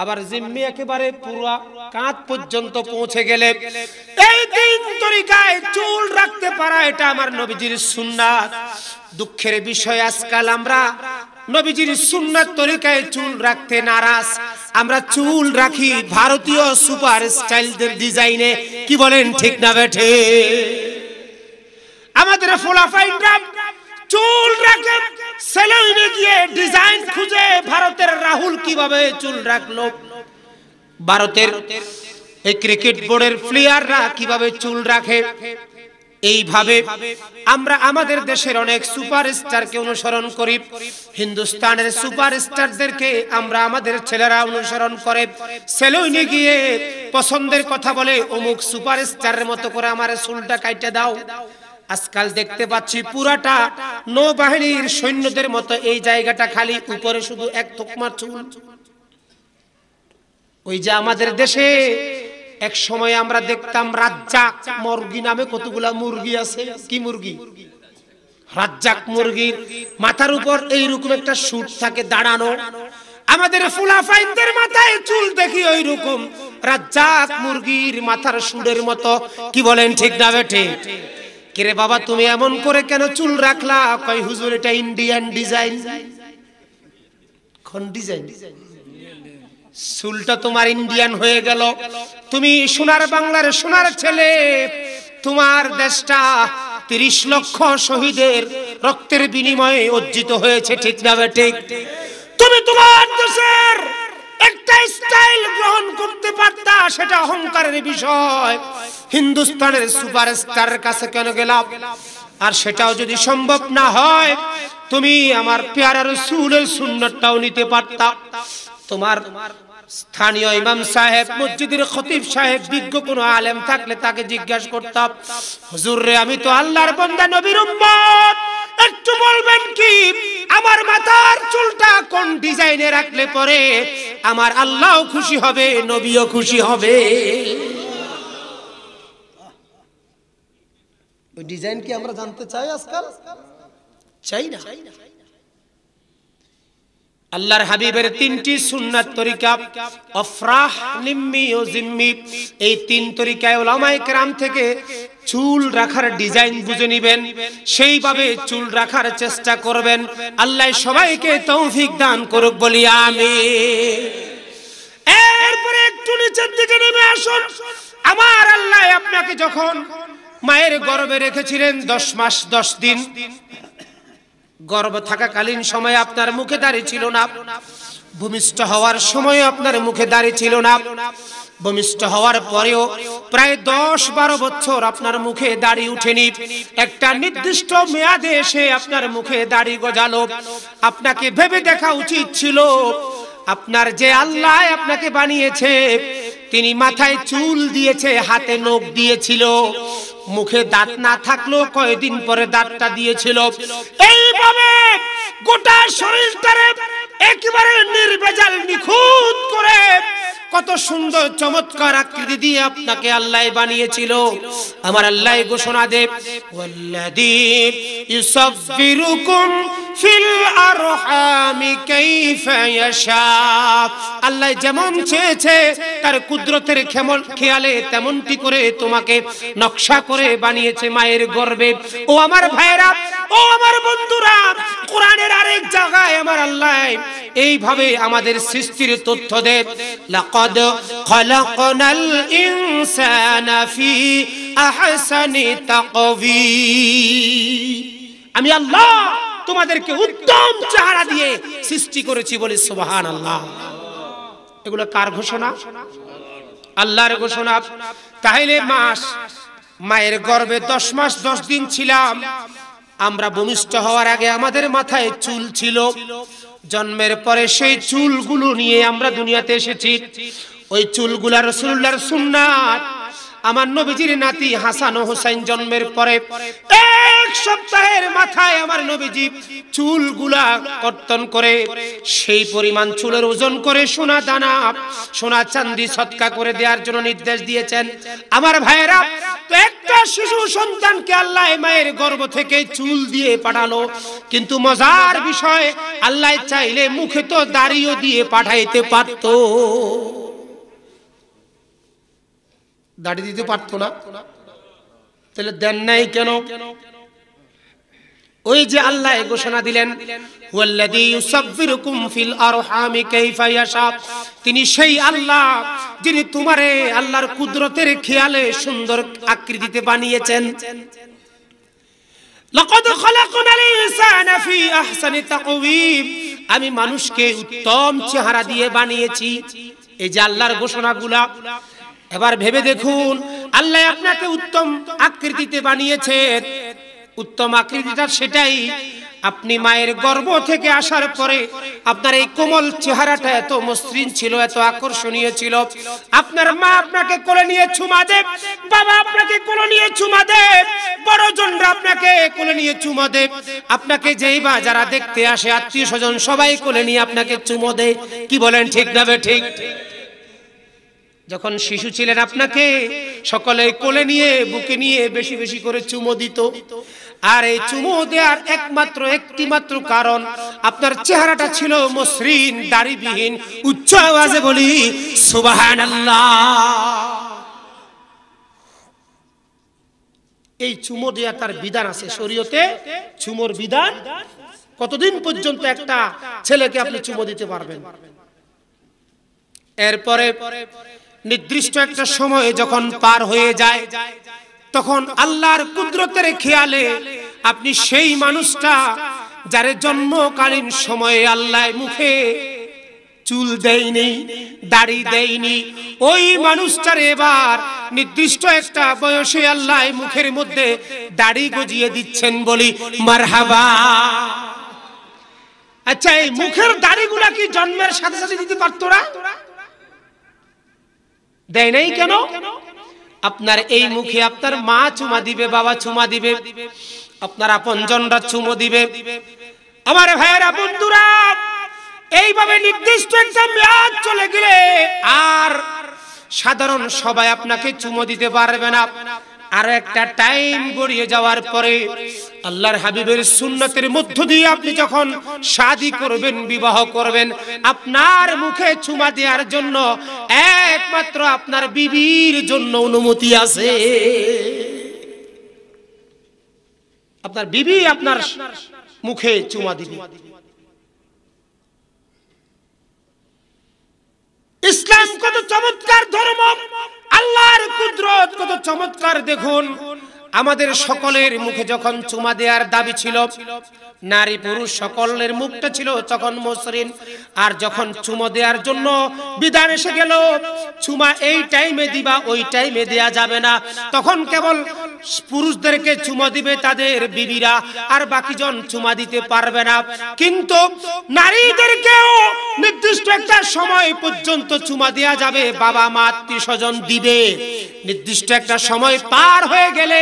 আবার জিম্মি একেবারে পুরো কাঁধ পর্যন্ত পৌঁছে গেলে এই দিন তরিকায় চুল রাখতে পারা এটা আমার নবীজির সুন্নাত দুঃখের বিষয় আজকাল আমরা নবীজির সুন্নাত তরিকায় চুল রাখতে নারাজ আমরা চুল রাখি ভারতীয় সুপার স্টাইলদের ডিজাইনে কি বলেন ঠিক না বেঠে আমাদের চুল রাখে সেলুনে গিয়ে ডিজাইন খুঁজে ভারতের রাহুল কিভাবে চুল রাখলো ভারতের এই ক্রিকেট বোর্ডের প্লেয়াররা কিভাবে চুল রাখে এইভাবে আমরা আমাদের দেশের অনেক সুপারস্টারকে অনুসরণ করি হিন্দুস্তানের সুপারস্টারদেরকে আমরা আমাদের ছেলেরা অনুসরণ করে সেলুইনে গিয়ে পছন্দের কথা বলে অমুক সুপারস্টারের মতো করে আমার চুলটা কাইটে দাও আজকাল দেখতে পাচ্ছি পুরাটা নৌবাহিনীর সৈন্যদের মতো এই জায়গাটা খালি উপরে শুধু এক থকমার চুল ওই যে আমাদের দেশে এক সময় আমরা দেখতাম রাজ্জাক মুরগি নামে কতগুলা মুরগি আছে কি মুরগি রাজ্জাক মুরগির মাথার উপর এই রকম একটা সুট থাকে দাঁড়ানো আমাদের ফুলাফাইনদের মাথায় চুল দেখি ওই রকম রাজ্জাক মুরগির মাথার সুরের মতো কি বলেন ঠিক না বেঠে কিরে বাবা তুমি এমন করে কেন চুল রাখলা কই হুজুর এটা ইন্ডিয়ান ডিজাইন কোন ডিজাইন চুলটা তোমার ইন্ডিয়ান হয়ে গেল তুমি সোনার বাংলার সোনার ছেলে তোমার দেশটা তিরিশ লক্ষ শহীদের রক্তের বিনিময়ে অর্জিত হয়েছে ঠিক না ঠিক তুমি তোমার দেশের একটা স্টাইল গ্রহণ করতে পারতা সেটা অহংকারের বিষয় হিন্দুস্তানের সুপারস্টারের কাছে কেন গেলাম আর সেটাও যদি সম্ভব না হয় তুমি আমার পেয়ারার সুরের সুন্নতটাও নিতে পারতা তোমার স্থানীয় ইমাম সাহেব মসজিদের খতিব সাহেব বিজ্ঞ কোনো আলেম থাকলে তাকে জিজ্ঞাসা করতাম হুজুর রে আমি তো আল্লাহর বন্দা নবীর উম্মত একটু বলবেন কি আমার মাথার চুলটা কোন ডিজাইনে রাখলে পরে আমার আল্লাহ খুশি হবে নবীও খুশি হবে ডিজাইন কি আমরা জানতে চাই আজকাল চাই না আল্লাহর হাবিবের তিনটি সুন্নাত তরিকা অফরাহ নিম্মি ও জিম্মি এই তিন তরিকায় ওলামায় কেরাম থেকে চুল রাখার ডিজাইন বুঝে নিবেন সেইভাবে চুল রাখার চেষ্টা করবেন আল্লাহ সবাইকে তৌফিক দান করুক বলি আমি এরপরে একটু নিচের দিকে নেমে আসুন আমার আল্লাহ আপনাকে যখন মায়ের গর্বে রেখেছিলেন দশ মাস দশ দিন গর্ব থাকাকালীন সময়ে আপনার মুখে দাঁড়িয়ে ছিল না ভূমিষ্ঠ হওয়ার সময় আপনার মুখে দাঁড়িয়ে ছিল না ভূমিষ্ঠ হওয়ার পরেও প্রায় দশ বারো বছর আপনার মুখে দাড়ি উঠেনি একটা নির্দিষ্ট মেয়াদে এসে আপনার মুখে দাড়ি গজালো আপনাকে ভেবে দেখা উচিত ছিল আপনার যে আল্লাহ আপনাকে বানিয়েছে তিনি মাথায় চুল দিয়েছে হাতে নখ দিয়েছিল মুখে দাঁত না থাকলেও কয়েকদিন পরে দাঁতটা দিয়েছিল এইভাবে গোটা শরীরটারে একবারে নির্বেজাল নিখুঁত করে কত সুন্দর চমৎকার আকৃতি দিয়ে আপনাকে আল্লাহ বানিয়েছিল আমার আল্লাহ ঘোষণা দেব আল্লাহ যেমন চেয়েছে তার কুদরতের খেয়ালে তেমনটি করে তোমাকে নকশা করে বানিয়েছে মায়ের গর্বে ও আমার ভাইরা ও আল্লাহ এইভাবে আমাদের সৃষ্টির তথ্য দে খলাকনাল ইনসানা ফি আহসানি আমি আল্লাহ তোমাদেরকে উত্তম চেহারা দিয়ে সৃষ্টি করেছি বলে সোহান আল্লাহ এগুলো কার ঘোষণা আল্লাহর ঘোষণা তাহলে মাস মায়ের গর্বে দশ মাস দশ দিন ছিলাম আমরা ভূমিষ্ঠ হওয়ার আগে আমাদের মাথায় চুল ছিল জন্মের পরে সেই চুলগুলো নিয়ে আমরা দুনিয়াতে এসেছি ওই চুলগুলার রসুল্লাহর সুন্নাত আমার নবীজির নাতি হাসান হোসেন জন্মের পরে এক সপ্তাহের মাথায় আমার নবীজি চুলগুলা কর্তন করে সেই পরিমাণ চুলের ওজন করে সোনা দানা সোনা চান্দি সৎকা করে দেওয়ার জন্য নির্দেশ দিয়েছেন আমার ভাইয়েরা তো একটা শিশু সন্তানকে আল্লাহ মায়ের গর্ব থেকে চুল দিয়ে পাঠালো কিন্তু মজার বিষয় আল্লাহ চাইলে মুখে তো দাঁড়িয়ে দিয়ে পাঠাইতে পারতো দাড়ি দিতে পারতো না তাহলে দেন নাই কেন ওই যে আল্লাহ ঘোষণা দিলেন তিনি সেই আল্লাহ যিনি তোমারে আল্লাহর কুদরতের খেয়ালে সুন্দর আকৃতিতে বানিয়েছেন আমি মানুষকে উত্তম চেহারা দিয়ে বানিয়েছি এই যে আল্লাহর ঘোষণাগুলা এবার ভেবে দেখুন আল্লাহ আপনাকে উত্তম আকৃতিতে বানিয়েছেন উত্তম আকৃতিটা সেটাই আপনি মায়ের গর্ব থেকে আসার পরে আপনার এই কোমল চেহারাটা এত মসৃণ ছিল এত আকর্ষণীয় ছিল আপনার মা আপনাকে কোলে নিয়ে চুমা দেব বাবা আপনাকে কোলে নিয়ে চুমা দেব বড়জনরা আপনাকে কোলে নিয়ে চুমা দেব আপনাকে যেই বা যারা দেখতে আসে আত্মীয় স্বজন সবাই কোলে নিয়ে আপনাকে চুমো দেয় কি বলেন ঠিক না ঠিক যখন শিশু ছিলেন আপনাকে সকলে কোলে নিয়ে বুকে নিয়ে বেশি বেশি করে চুমো দিত আর এই চুমো দেওয়ার একমাত্র একটি মাত্র কারণ আপনার চেহারাটা ছিল মসৃণ দাড়িবিহীন উচ্চ আওয়াজে বলি সুবাহান এই চুমো দেওয়া তার বিধান আছে শরীয়তে চুমোর বিধান কতদিন পর্যন্ত একটা ছেলেকে আপনি চুমো দিতে পারবেন এরপরে নির্দিষ্ট একটা সময়ে যখন পার হয়ে যায় তখন আল্লাহর কুদরতের খেয়ালে আপনি সেই মানুষটা যারে জন্মকালীন সময়ে আল্লাহ মুখে চুল দেয়নি দাড়ি দেয়নি ওই মানুষটার এবার নির্দিষ্ট একটা বয়সে আল্লাহ মুখের মধ্যে দাড়ি গজিয়ে দিচ্ছেন বলি মারহাবা আচ্ছা এই মুখের দাড়িগুলা কি জন্মের সাথে সাথে দিতে পারতো না দেয় নাই কেন আপনার এই মুখে আপনার মা চুমা দিবে বাবা চুমা দিবে আপনার আপন জনরা চুমো দিবে আমার ভাইয়েরা বন্ধুরা এইভাবে নির্দিষ্ট একটা মেয়াদ চলে গেলে আর সাধারণ সবাই আপনাকে চুমো দিতে পারবে না আরো একটা টাইম গড়িয়ে যাওয়ার পরে আল্লাহর হাবিবের সুন্নতের মধ্য দিয়ে আপনি যখন শাদি করবেন বিবাহ করবেন আপনার মুখে চুমা দেওয়ার জন্য একমাত্র আপনার বিবির জন্য অনুমতি আছে আপনার বিবি আপনার মুখে চুমা দিবে ইসলাম কত চমৎকার ধর্ম আল্লাহর কুদরত কত চমৎকার দেখুন আমাদের সকলের মুখে যখন চুমা দেওয়ার দাবি ছিল নারী পুরুষ সকলের মুখটা ছিল তখন মসৃণ আর যখন চুমো দেওয়ার জন্য বিধান এসে গেল চুমা এই টাইমে দিবা ওই টাইমে দেয়া যাবে না তখন কেবল পুরুষদেরকে চুমো দিবে তাদের বিবিরা আর বাকি জন চুমা দিতে পারবে না কিন্তু নারীদেরকেও নির্দিষ্ট একটা সময় পর্যন্ত চুমা দেয়া যাবে বাবা মা আত্মীয় স্বজন দিবে নির্দিষ্ট একটা সময় পার হয়ে গেলে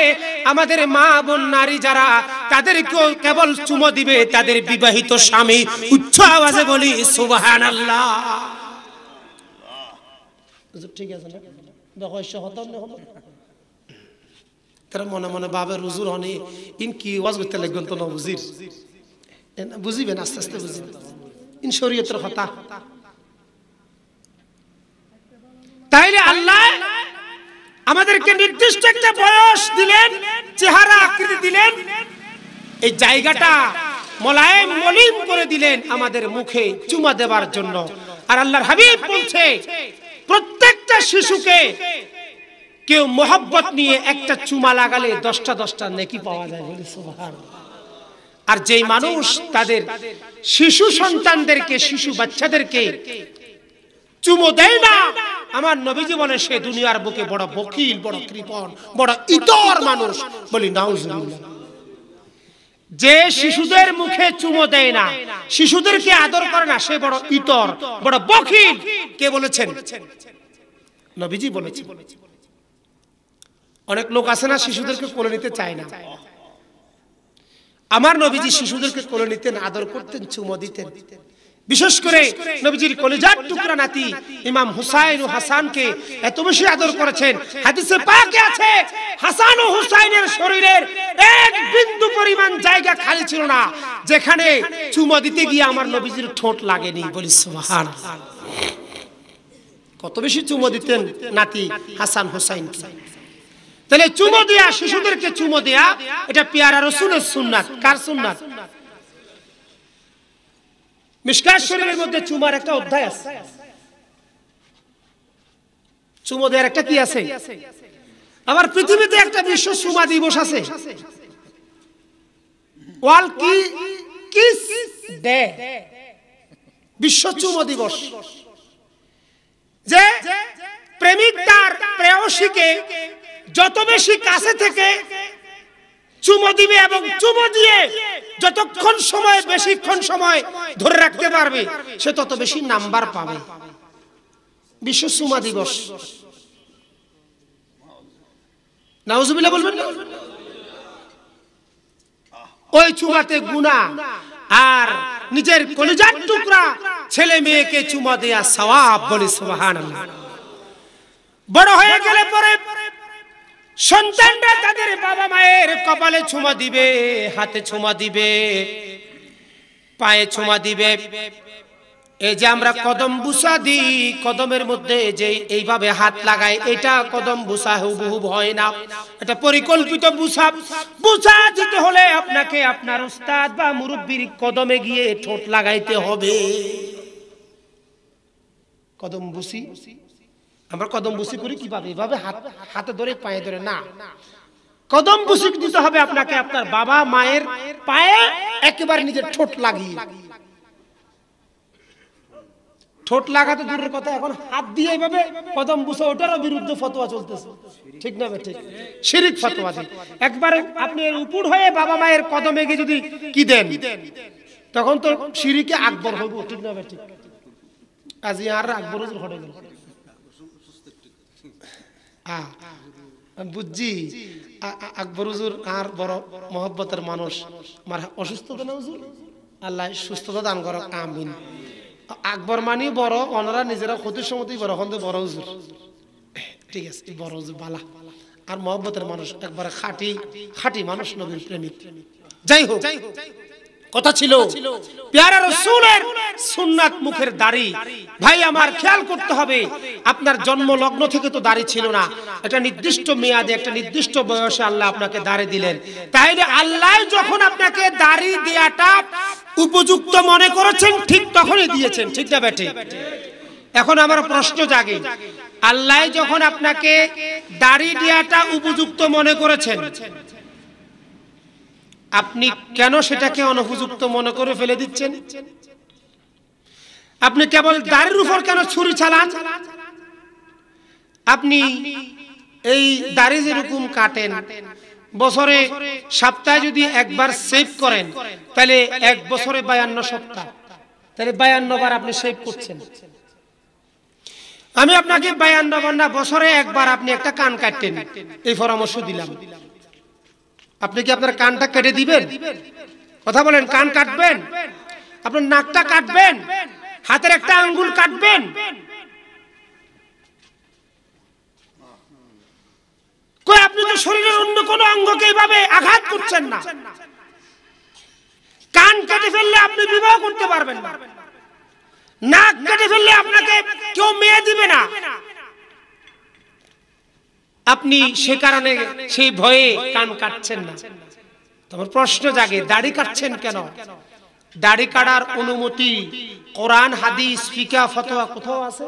আমাদের মা বোন নারী যারা তাদেরকেও কেবল চুমো দিবে তাদের বিবাহিত স্বামী উচ্চ আওয়াজে বলি সুবাহান আল্লাহ ঠিক আছে তারা মনে মনে রুজুর হনি ইন কি ওয়াজ করতে লাগবেন তো না বুঝির বুঝিবেন আস্তে আস্তে ইন শরীয়তের কথা তাইলে আল্লাহ আমাদেরকে নির্দিষ্ট একটা বয়স দিলেন চেহারা আকৃতি দিলেন এই জায়গাটা মোলায়েম মলিম করে দিলেন আমাদের মুখে চুমা দেবার জন্য আর আল্লাহর হাবিব বলছে প্রত্যেকটা শিশুকে কেউ মোহব্বত নিয়ে একটা চুমা লাগালে দশটা দশটা নেকি পাওয়া যায় বলে আর যেই মানুষ তাদের শিশু সন্তানদেরকে শিশু বাচ্চাদেরকে চুমো দেয় না আমার নবী জীবনে সে দুনিয়ার বুকে বড় বকিল বড় কৃপণ বড় ইতর মানুষ বলি নাউজুল্লাহ যে শিশুদের মুখে চুমো দেয় না শিশুদেরকে আদর করে না সে বড় ইতর বড় বখিল কে বলেছেন নবীজি বলেছেন অনেক লোক আছে না শিশুদেরকে কোলে নিতে চায় না আমার নবীজি শিশুদেরকে কোলে নিতেন আদর করতেন চুমো দিতেন বিশেষ করে নবীজির কলিজার টুকরা নাতি ইমাম হুসাইন ও হাসানকে এত বেশি আদর করেছেন হাদিসে পাকে আছে হাসান ও হুসাইনের শরীরের এক বিন্দু পরিমাণ জায়গা খালি ছিল না যেখানে চুমা দিতে গিয়ে আমার নবীজির ঠোঁট লাগেনি বলি সুবহানাল্লাহ কত বেশি চুমো দিতেন নাতি হাসান হুসাইন তাহলে চুমো দেয়া শিশুদেরকে চুমো দেয়া এটা পেয়ারা রসুলের সুন্নাত কার সুন্নাত মিসকাশ শরীফের মধ্যে চুমার একটা অধ্যায় আছে চুমো একটা কি আছে আমার পৃথিবীতে একটা বিশ্ব চুমা দিবস আছে ওয়াল কি কিস ডে বিশ্ব চুমো দিবস যে প্রেমিক তার প্রেয়সীকে যত বেশি কাছে থেকে চুমো দিবে এবং চুমো দিয়ে যতক্ষণ সময় বেশিক্ষণ সময় ধরে রাখতে পারবে সে তত বেশি নাম্বার পাবে বিশ্ব চুমা দিবস বলবেন ওই চুমাতে গুনা আর নিজের কলিজার টুকরা ছেলে মেয়েকে চুমা দেয়া সওয়াব বলি সুবহানাল্লাহ বড় হয়ে গেলে পরে সন্তানরা তাদের বাবা মায়ের কপালে ছুমা দিবে হাতে ছুমা দিবে পায়ে ছোঁয়া দিবে এই যে আমরা কদম বুসা দিই কদমের মধ্যে যে এইভাবে হাত লাগাই এটা কদম বুসা হুবহুব হয় না এটা পরিকল্পিত বুসা বুসা দিতে হলে আপনাকে আপনার উস্তাদ বা মুরব্বির কদমে গিয়ে ঠোঁট লাগাইতে হবে কদম বুসি আমরা কদম বুসি করি কিভাবে এভাবে হাতে ধরে পায়ে ধরে না কদম বুসি দিতে হবে আপনাকে আপনার বাবা মায়ের পায়ে একেবারে নিজের ঠোঁট লাগিয়ে ঠোঁট লাগাতে দূরের কথা এখন হাত দিয়ে এভাবে কদম বুসে ওটারও বিরুদ্ধে ফতোয়া চলতেছে ঠিক না ঠিক শিরিক ফতোয়া ঠিক একবার আপনি উপর হয়ে বাবা মায়ের কদমে গিয়ে যদি কি দেন তখন তো শিরিকে আকবর হইব ঠিক না ঠিক কাজী আর আকবর ঘটে গেল হ্যাঁ বুঝছি আকবর হুজুর আর বড় মহব্বতের মানুষ আমার অসুস্থতা আল্লাহ সুস্থতা দান করো আমিন আকবর মানি বড় ওনারা নিজেরা ক্ষতির সমতেই বড় হন বড় হুজুর ঠিক আছে বড় হুজুর বালা আর মহব্বতের মানুষ একবারে খাটি খাটি মানুষ নবীর প্রেমিক যাই হোক যাই হোক কথা ছিল পেয়ারা রসুলের সুন্নাত মুখের দাড়ি ভাই আমার খেয়াল করতে হবে আপনার জন্ম লগ্ন থেকে তো দাড়ি ছিল না একটা নির্দিষ্ট মেয়াদে একটা নির্দিষ্ট বয়সে আল্লাহ আপনাকে দাড়ি দিলেন তাইলে আল্লাহ যখন আপনাকে দাড়ি দেয়াটা উপযুক্ত মনে করেছেন ঠিক তখনই দিয়েছেন ঠিক না ব্যাটে এখন আমার প্রশ্ন জাগে আল্লাহ যখন আপনাকে দাড়ি দেয়াটা উপযুক্ত মনে করেছেন আপনি কেন সেটাকে অনুপযুক্ত মনে করে ফেলে দিচ্ছেন আপনি কেবল দাড়ির উপর কেন ছুরি চালান আপনি এই দাড়ি যেরকম কাটেন বছরে সপ্তাহে যদি একবার সেভ করেন তাহলে এক বছরে বায়ান্ন সপ্তাহ তাহলে বায়ান্ন বার আপনি সেভ করছেন আমি আপনাকে বায়ান্ন বার না বছরে একবার আপনি একটা কান কাটতেন এই পরামর্শ দিলাম আপনি কি আপনার কানটা কেটে দিবেন কথা বলেন কান কাটবেন আপনার নাকটা কাটবেন হাতের একটা আঙ্গুল কাটবেন কই আপনি তো শরীরের অন্য কোনো অঙ্গকে এইভাবে আঘাত করছেন না কান কেটে ফেললে আপনি বিবাহ করতে পারবেন না নাক কেটে ফেললে আপনাকে কেউ মেয়ে দিবে না আপনি সে কারণে সেই ভয়ে কান কাটছেন না তোমার প্রশ্ন জাগে দাড়ি কাটছেন কেন দাড়ি কাটার অনুমতি কোরআন হাদিস ফিকা ফতোয়া কোথাও আছে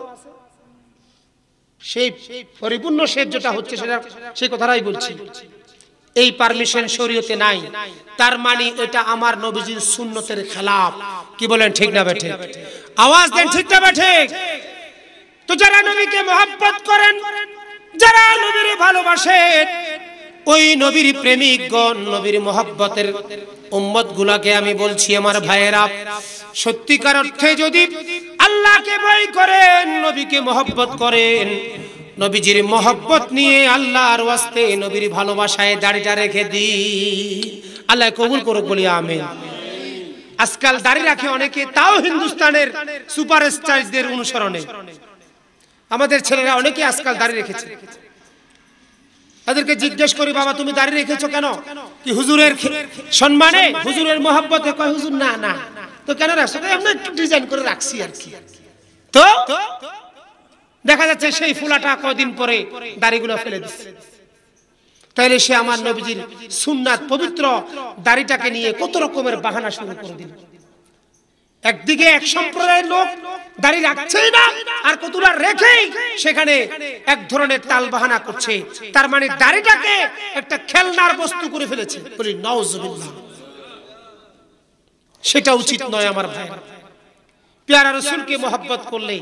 সেই পরিপূর্ণ শেষ যেটা হচ্ছে সেটা সেই কথাটাই বলছি এই পারমিশন শরীয়তে নাই তার মানে এটা আমার নবীজির সুন্নতের খেলাফ কি বলেন ঠিক না বেঠে আওয়াজ দেন ঠিক না বেঠে তো যারা নবীকে মোহাম্মত করেন যারা নবীর ভালোবাসে ওই নবীর প্রেমিক গণ নবীর মহাব্বতের উম্মত গুলাকে আমি বলছি আমার ভাইয়েরা সত্যিকার অর্থে যদি আল্লাহকে ভয় করেন নবীকে মহব্বত করেন নবীজির মহব্বত নিয়ে আল্লাহর ওয়াস্তে নবীর ভালোবাসায় দাড়িটা রেখে দি আল্লাহ কবুল করুক বলি আমি আজকাল দাড়ি রাখে অনেকে তাও হিন্দুস্তানের সুপারস্টারদের অনুসরণে আমাদের ছেলেরা অনেকে আজকাল দাঁড়িয়ে রেখেছে তাদেরকে জিজ্ঞেস করি বাবা তুমি দাঁড়িয়ে রেখেছো কেন কি হুজুরের সম্মানে হুজুরের মহাব্বতে কয় হুজুর না না তো কেন রাখছো আমরা ডিজাইন করে রাখছি আর কি তো দেখা যাচ্ছে সেই ফুলাটা কদিন পরে দাড়িগুলো ফেলে দিচ্ছে তাইলে সে আমার নবীজির সুন্নাত পবিত্র দাড়িটাকে নিয়ে কত রকমের বাহানা শুরু করে দিল একদিকে এক সম্প্রদায়ের লোক দাঁড়িয়ে রাখছেই না আর কতুলা রেখেই সেখানে এক ধরনের তাল বাহানা করছে তার মানে দাঁড়িটাকে একটা খেলনার বস্তু করে ফেলেছে বলি নওজবিল্লাহ সেটা উচিত নয় আমার ভাই পেয়ারা রসুলকে মহব্বত করলে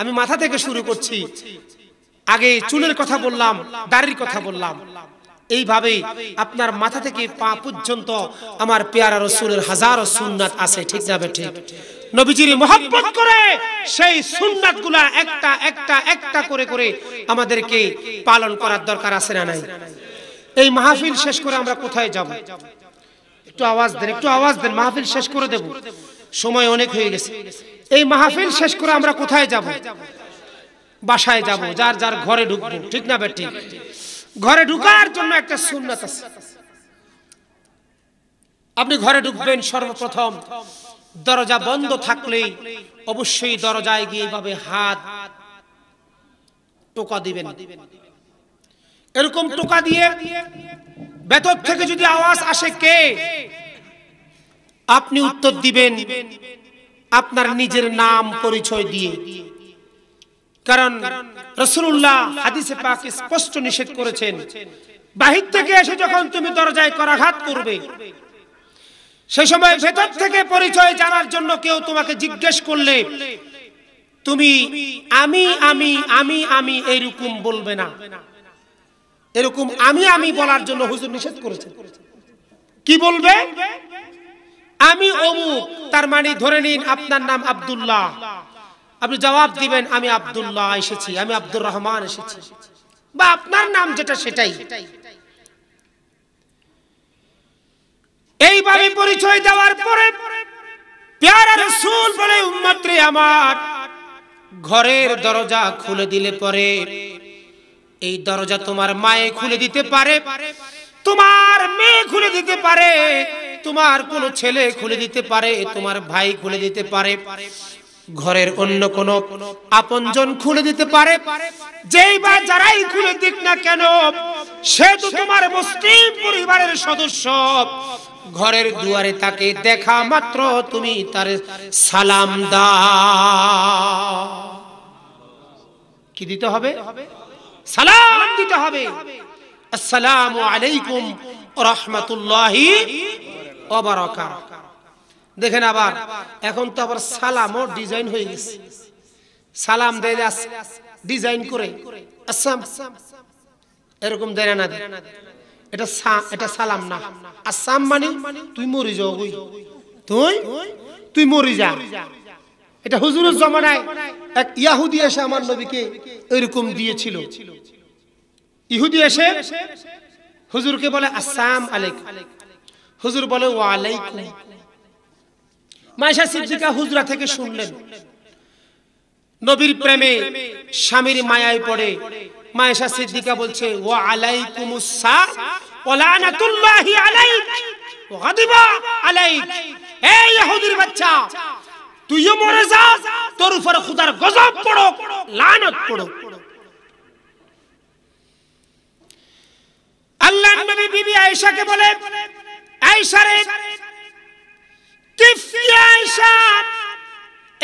আমি মাথা থেকে শুরু করছি আগে চুলের কথা বললাম দাড়ির কথা বললাম এইভাবেই আপনার মাথা থেকে পা পর্যন্ত আমার পেয়ারা রসুলের হাজারো সুন্নাত আছে ঠিক যাবে ঠিক নবীজির মহব্বত করে সেই সুন্নাত গুলা একটা একটা একটা করে করে আমাদেরকে পালন করার দরকার আছে না নাই এই মাহফিল শেষ করে আমরা কোথায় যাব একটু আওয়াজ দেন একটু আওয়াজ দেন মাহফিল শেষ করে দেব সময় অনেক হয়ে গেছে এই মাহফিল শেষ করে আমরা কোথায় যাব বাসায় যাব যার যার ঘরে ঢুকবো ঠিক না বেটি ঠিক ঘরে ঢুকার জন্য একটা সুন্নত আছে আপনি ঘরে ঢুকবেন সর্বপ্রথম দরজা বন্ধ থাকলেই অবশ্যই দরজায় গিয়ে এভাবে হাত টোকা দিবেন এরকম টোকা দিয়ে ভেতর থেকে যদি আওয়াজ আসে কে আপনি উত্তর দিবেন আপনার নিজের নাম পরিচয় দিয়ে কারণ রসুল্লাহ হাদিসে পাক স্পষ্ট নিষেধ করেছেন বাহির থেকে এসে যখন তুমি দরজায় করাঘাত করবে সে সময় ভেতর থেকে পরিচয় জানার জন্য কেউ তোমাকে জিজ্ঞেস করলে তুমি আমি আমি আমি আমি এরকম বলবে না এরকম আমি আমি বলার জন্য হুজুর নিষেধ করেছে কি বলবে আমি অমুক তার মানে ধরে নিন আপনার নাম আবদুল্লাহ আপনি জবাব দিবেন আমি আব্দুল্লাহ এসেছি আমি আব্দুর রহমান এসেছি বা আপনার নাম যেটা সেটাই এইভাবে পরিচয় দেওয়ার পরে রসুল বলে আমার ঘরের দরজা খুলে দিলে পরে এই দরজা তোমার মায়ে খুলে দিতে পারে তোমার মেয়ে খুলে দিতে পারে তোমার কোনো ছেলে খুলে দিতে পারে তোমার ভাই খুলে দিতে পারে ঘরের অন্য কোন আপনজন খুলে দিতে পারে যেই বা যারাই খুলে দিক না কেন সে তো তোমার মুসলিম পরিবারের সদস্য ঘরের দুয়ারে তাকে দেখা মাত্র তুমি তার সালাম দা কি দিতে হবে সালাম দিতে হবে আসসালামু আলাইকুম রহমতুল্লাহি ওয়া দেখেন আবার এখন তো আবার সালামও ডিজাইন হয়ে গেছে সালাম দেয় ডিজাইন করে আসাম এরকম দেয় না এটা এটা সালাম না আসাম মানে তুই মরি যাও গই তুই তুই মরি যা এটা হুজুরের জমানায় এক ইয়াহুদি এসে আমার নবীকে এরকম দিয়েছিল ইহুদি এসে হুজুরকে বলে আসসালাম আলাইকুম হুজুর বলে ওয়া আলাইকুম মাইশা সিদ্দিকা হুজরা থেকে শুনলেন নবীর প্রেমে স্বামীর মায়ায় পড়ে মায়েশা সিদ্দিকা বলছে ওয়া আলাইকুমুস সা ওয়ালানাতুল্লাহি আলাইক গাদিবা আলাইক হে ইহুদির বাচ্চা তুইও মরে যা তোর উপর খোদার গজব পড়ুক লানত পড়ুক আল্লাহর নবী বিবি আয়েশাকে বলে আয়েশা রে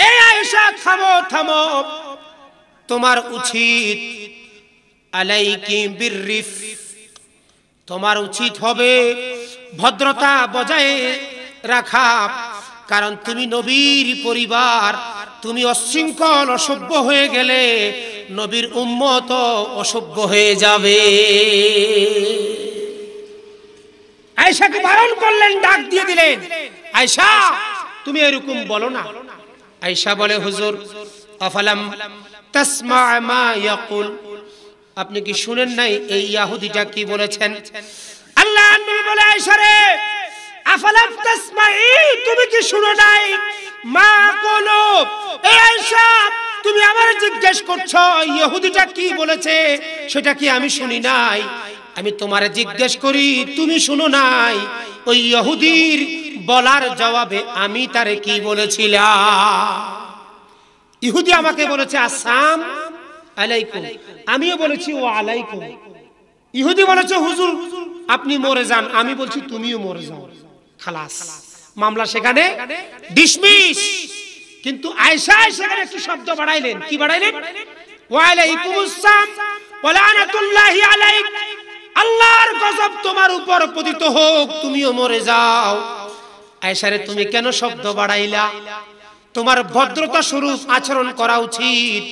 এ আয়েশা থামো থামো তোমার উচিত আলাইকি বিরিফ তোমার উচিত হবে ভদ্রতা বজায় রাখা কারণ তুমি নবীর পরিবার তুমি অশৃঙ্খল অসভ্য হয়ে গেলে নবীর উম্মত অসভ্য হয়ে যাবে আয়েশাকে বারণ করলেন ডাক দিয়ে দিলেন আয়সা তুমি এরকম বলো না আয়সা বলে হুজুর আফালাম তাসমা মা ইয়াকুল আপনি কি শুনেন নাই এই ইয়াহুদিটা কি বলেছেন আল্লাহ নবী বলে আয়েশা রে আফালাম তাসমাই তুমি কি শুনো নাই মা কোলো এ আয়সা তুমি আমার জিজ্ঞেস করছো ইহুদিটা কি বলেছে সেটা কি আমি শুনি নাই আমি তোমার জিজ্ঞেস করি তুমি শুনো নাই ওই ইহুদির বলার জবাবে আমি তারে কি বলেছিলাম ইহুদি আমাকে বলেছে আসসালাম আলাইকুম আমিও বলেছি ও আলাইকুম ইহুদি বলেছে হুজুর আপনি মরে যান আমি বলছি তুমিও মরে যাও খালাস মামলা সেখানে ডিসমিস কিন্তু আয়সা সেখানে একটু শব্দ বাড়াইলেন কি বাড়াইলেন ওয়ালাইকুম আসসালাম ওয়ালানাতুল্লাহি আলাইকুম আল্লাহর গজব তোমার উপর পতিত হোক তুমিও মরে যাও আয়সারে তুমি কেন শব্দ বাড়াইলা তোমার ভদ্রতা স্বরূপ আচরণ করা উচিত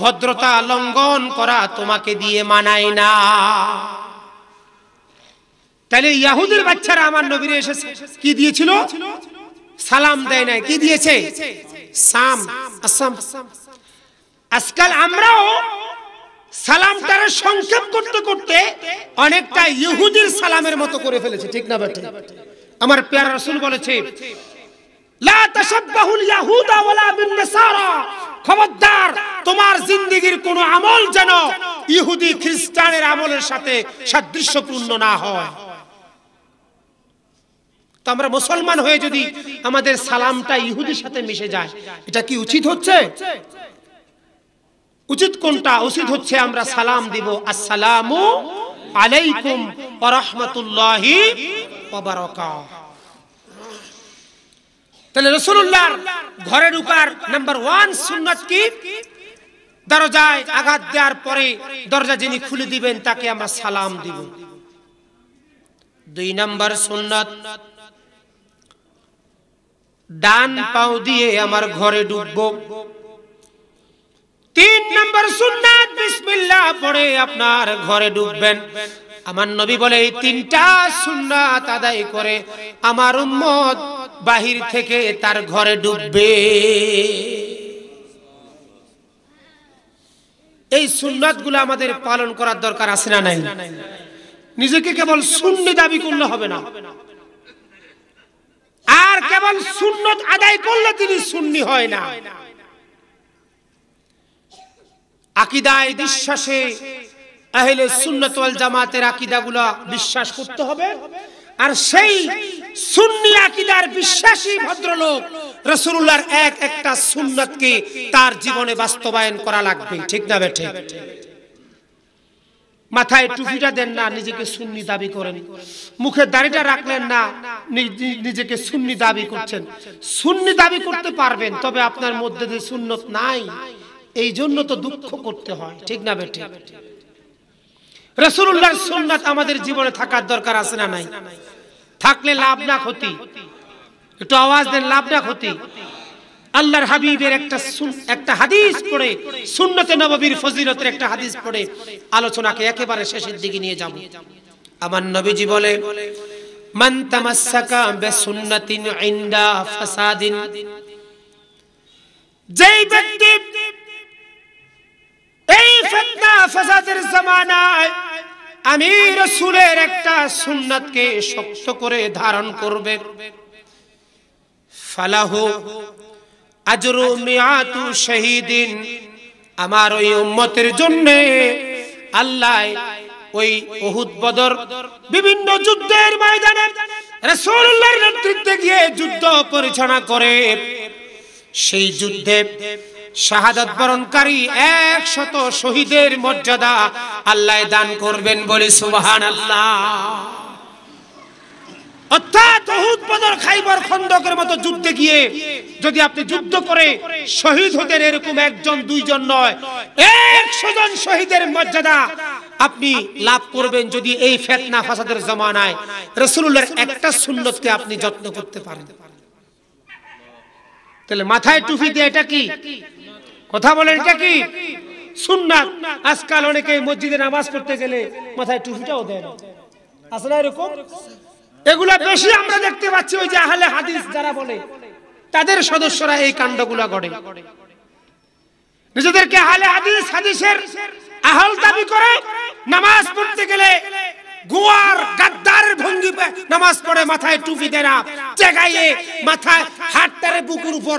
ভদ্রতা লঙ্ঘন করা তোমাকে দিয়ে মানায় না তাহলে ইয়াহুদের বাচ্চারা আমার নবীরে এসেছে কি দিয়েছিল সালাম দেয় নাই কি দিয়েছে সাম আসাম আজকাল আমরাও সালাম তারা সংক্ষেপ করতে করতে অনেকটা ইহুদির সালামের মতো করে ফেলেছে ঠিক না বেটা আমার পেয়ারা রসুল বলেছে খবরদার তোমার আমল যেন ইহুদি খ্রিস্টানের আমলের সাথে সাদৃশ্যপূর্ণ না হয় তো আমরা মুসলমান হয়ে যদি আমাদের সালামটা ইহুদির সাথে মিশে যায় এটা কি উচিত হচ্ছে উচিত কোনটা উচিত হচ্ছে আমরা সালাম দিব আসসালামু আলাইকুম ওয়া রাহমাতুল্লাহি ওয়া বারাকাতুহু তাহলে রাসূলুল্লাহর ঘরে ঢোকার নাম্বার 1 সুন্নাত কি দরজায় আঘাত দেওয়ার পরে দরজা যিনি খুলে দিবেন তাকে আমরা সালাম দিব দুই নাম্বার সুন্নাত ডান পাও দিয়ে আমার ঘরে ডুববো তিন নম্বর সুন্নাত বিসমিল্লাহ পড়ে আপনার ঘরে ডুববেন আমার নবী বলে এই তিনটা সুন্নাত আদায় করে আমার উম্মত বাহির থেকে তার ঘরে ডুববে এই সুন্নাতগুলো আমাদের পালন করার দরকার আছে না নাই নিজেকে কেবল সুন্নি দাবি করলে হবে না আর কেবল সুন্নত আদায় করলে তিনি সুন্নি হয় না আকিদায় বিশ্বাসে আহলে সুন্নত ওয়াল জামাতের আকিদাগুলো বিশ্বাস করতে হবে আর সেই সুন্নি আকিদার বিশ্বাসী ভদ্রলোক রসুল্লাহর এক একটা সুন্নতকে তার জীবনে বাস্তবায়ন করা লাগবে ঠিক না বেঠে মাথায় টুপিটা দেন না নিজেকে সুন্নি দাবি করেন মুখে দাড়িটা রাখলেন না নিজেকে সুন্নি দাবি করছেন সুন্নি দাবি করতে পারবেন তবে আপনার মধ্যে যে সুন্নত নাই এই জন্য তো দুঃখ করতে হয় ঠিক না বেটি রসুল্লাহ সুন্নাত আমাদের জীবনে থাকার দরকার আছে না নাই থাকলে লাভ না ক্ষতি একটু আওয়াজ দেন লাভ না ক্ষতি আল্লাহর হাবিবের একটা একটা হাদিস পড়ে সুন্নতে নববীর ফজিলতের একটা হাদিস পড়ে আলোচনাকে একেবারে শেষের দিকে নিয়ে যাব আমার নবীজি বলে মান তামাসসাকা বিসুন্নাতিন ইনদা ফাসাদিন যেই ব্যক্তি এই ফেতনা ফাসাদের জামানায় আমি রাসূলের একটা সুন্নাতকে শক্ত করে ধারণ করবে ফালাহু আজরু মিয়াতু শহীদিন আমার ওই উম্মতের জন্য আল্লাহ ওই উহুদ বদর বিভিন্ন যুদ্ধের ময়দানে রাসূলুল্লাহর নেতৃত্বে গিয়ে যুদ্ধ পরিচালনা করে সেই যুদ্ধে শাহাদাত বরণকারী একশত শহীদের মর্যাদা আল্লাহ দান করবেন বলে সুবাহান আল্লাহ আপনি লাভ করবেন যদি এই ফেতনা ফাসাদের জমানায় রসুল্লাহর একটা সুন্নতকে আপনি যত্ন করতে পারেন তাহলে মাথায় টুপি দিয়ে এটা কি কথা বলেন কি সুন্নাত আজকাল অনেকে মসজিদে নামাজ পড়তে গেলে মাথায় টুপিটাও দেয় না আসলে এরকম এগুলা বেশি আমরা দেখতে পাচ্ছি ওই যে আহলে হাদিস যারা বলে তাদের সদস্যরা এই কাণ্ডগুলা গড়ে নিজেদেরকে আহলে হাদিস হাদিসের আহল দাবি করে নামাজ পড়তে গেলে গোয়ার গাদ্দার ভঙ্গি নামাজ পড়ে মাথায় টুপি দেয় না জায়গায় মাথায় হাতটারে বুকুর উপর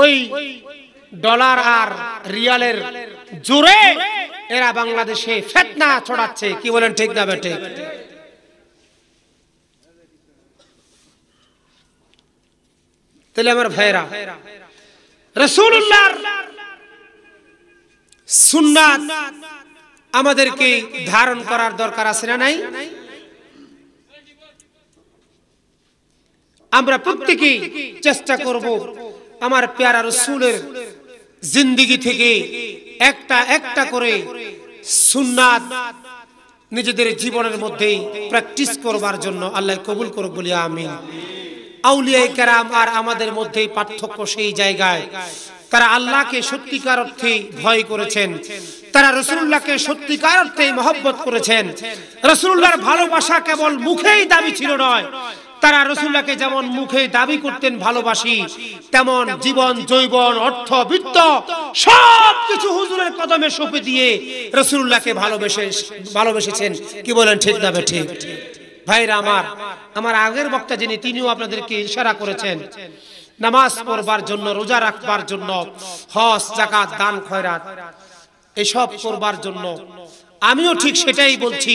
ওই ডলার আর রিয়ালের জোরে এরা বাংলাদেশে ফেতনা ছড়াচ্ছে কি বলেন ঠিক না বেটে তাহলে আমার ভাইরা রসুল্লাহর সুন্নাত আমাদেরকে ধারণ করার দরকার আছে না নাই আমরা প্রত্যেকেই চেষ্টা করব আমার পেয়ারা রসুলের জিন্দিগি থেকে একটা একটা করে সুন্নাত নিজেদের জীবনের মধ্যেই প্র্যাকটিস করবার জন্য আল্লাহ কবুল করুক বলি আমি আউলিয়াই কেরাম আর আমাদের মধ্যেই পার্থক্য সেই জায়গায় তারা আল্লাহকে সত্যিকার অর্থে ভয় করেছেন তারা রসুল্লাহকে সত্যিকার অর্থে মহব্বত করেছেন রসুল্লাহর ভালোবাসা কেবল মুখেই দাবি ছিল নয় তারা রসুল্লাহকে যেমন মুখে দাবি করতেন ভালোবাসি তেমন জীবন জৈবন অর্থ বৃত্ত সব কিছু হুজুরের কদমে সঁপে দিয়ে রসুল্লাহকে ভালোবেসে ভালোবেসেছেন কি বলেন ঠিক না ঠিক ভাইরা আমার আমার আগের বক্তা যিনি তিনিও আপনাদেরকে ইশারা করেছেন নামাজ পড়বার জন্য রোজা রাখবার জন্য হজ জাকাত দান খয়রাত এসব করবার জন্য আমিও ঠিক সেটাই বলছি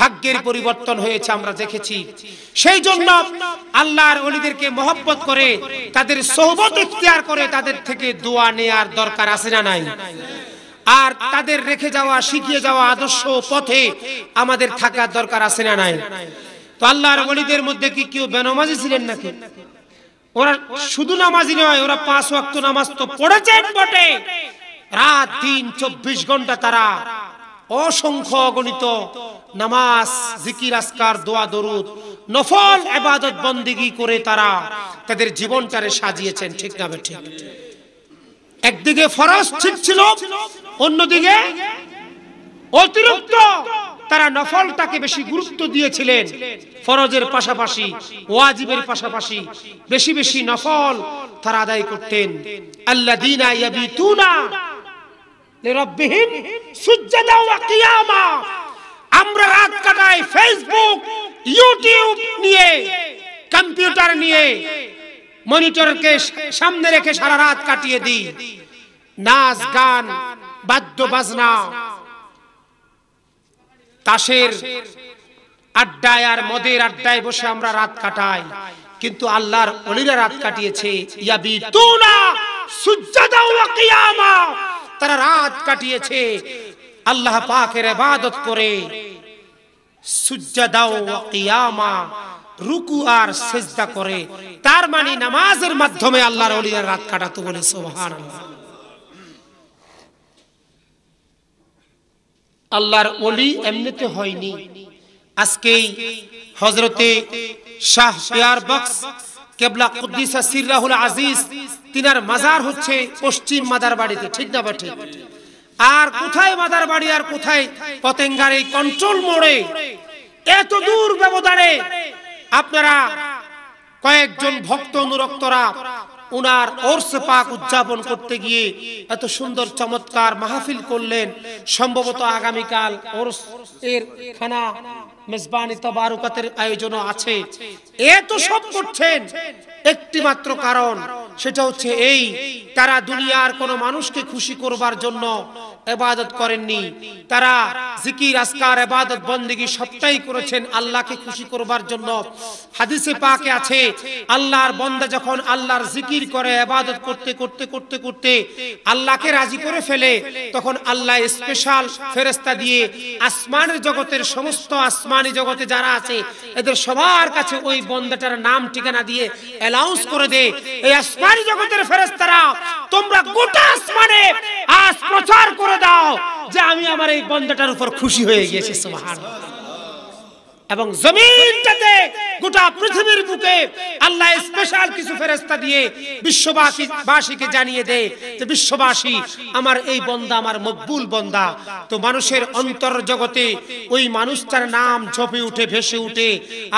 ভাগ্যের পরিবর্তন হয়েছে আমরা দেখেছি সেই জন্য আল্লাহর অলিদেরকে মহব্বত করে তাদের সৌবত ইখতিয়ার করে তাদের থেকে দোয়া নেয়ার দরকার আছে না নাই আর তাদের রেখে যাওয়া শিখিয়ে যাওয়া আদর্শ পথে আমাদের থাকার দরকার আছে না নাই তো আল্লাহর অলিদের মধ্যে কি কেউ বেনমাজি ছিলেন নাকি ওরা শুধু নামাজি নয় ওরা পাঁচ অক্ত নামাজ তো পড়েছেন বটে রাত দিন চব্বিশ ঘন্টা তারা অসংখ্য গণিত নামাজ জিকির আসকার দোয়া দরুদ নফল এবাদত বন্দিগি করে তারা তাদের জীবনটারে সাজিয়েছেন ঠিক না ঠিক একদিকে ফরজ ঠিক ছিল অন্যদিকে অতিরিক্ত তারা নফলটাকে বেশি গুরুত্ব দিয়েছিলেন ফরজের পাশাপাশি ওয়াজিবের পাশাপাশি বেশি বেশি নফল তারা আদায় করতেন আল্লাহ দিনা লিরাব্বিহিম সুজদা ওয়া কিয়ামা আমরা রাত কাটাই ফেসবুক ইউটিউব নিয়ে কম্পিউটার নিয়ে মনিটরকে সামনে রেখে সারা রাত কাটিয়ে দিই নাচ গান বাদ্য বাজনা তাসের আড্ডায় আর মদের আড্ডায় বসে আমরা রাত কাটাই কিন্তু আল্লাহর অলিরা রাত কাটিয়েছে ইয়াবি তুনা সুজ্জাদা ওয়া কিয়ামা তারা রাত কাটিয়েছে আল্লাহ পাকের ইবাদত করে রুকু আর সেজদা করে তার মানে নামাজের মাধ্যমে আল্লাহর রাত কাটাতো বলে আল্লাহর এমনিতে হয়নি আজকেই হজরতে শাহ বক্স কেবলা কুদ্দিসা সিররাহুল আজিজ তিনার মাজার হচ্ছে পশ্চিম মাদার বাড়িতে ঠিক না বা ঠিক আর কোথায় মাদার বাড়ি আর কোথায় পতেঙ্গার এই কন্ট্রোল মোড়ে এত দূর ব্যবধানে আপনারা কয়েকজন ভক্ত অনুরক্তরা উনার ওরসে পাক উদযাপন করতে গিয়ে এত সুন্দর চমৎকার মাহফিল করলেন সম্ভবত আগামীকাল ওরস এর খানা মেজবানি তবারকাতের আয়োজনও আছে এত সব করছেন একটি মাত্র কারণ সেটা হচ্ছে এই তারা দুনিয়ার কোনো মানুষকে খুশি করবার জন্য এবাদত করেননি তারা জিকির আসকার এবাদত বন্দিগি সবটাই করেছেন আল্লাহকে খুশি করবার জন্য হাদিসে পাকে আছে আল্লাহর বন্দা যখন আল্লাহর জিকির করে এবাদত করতে করতে করতে করতে আল্লাহকে রাজি করে ফেলে তখন আল্লাহ স্পেশাল ফেরস্তা দিয়ে আসমানের জগতের সমস্ত আসমানি জগতে যারা আছে এদের সবার কাছে ওই বন্দাটার নাম ঠিকানা দিয়ে অ্যালাউন্স করে দে এই আসমানি জগতের ফেরস্তারা তোমরা গোটা আসমানে আজ প্রচার করে করে দাও যে আমি আমার এই বন্দাটার উপর খুশি হয়ে গিয়েছি সোহান এবং জমিনটাতে গোটা পৃথিবীর বুকে আল্লাহ স্পেশাল কিছু ফেরেস্তা দিয়ে বিশ্ববাসী বাসীকে জানিয়ে দেয় যে বিশ্ববাসী আমার এই বন্দা আমার মকবুল বন্দা তো মানুষের অন্তর জগতে ওই মানুষটার নাম ঝপে উঠে ভেসে উঠে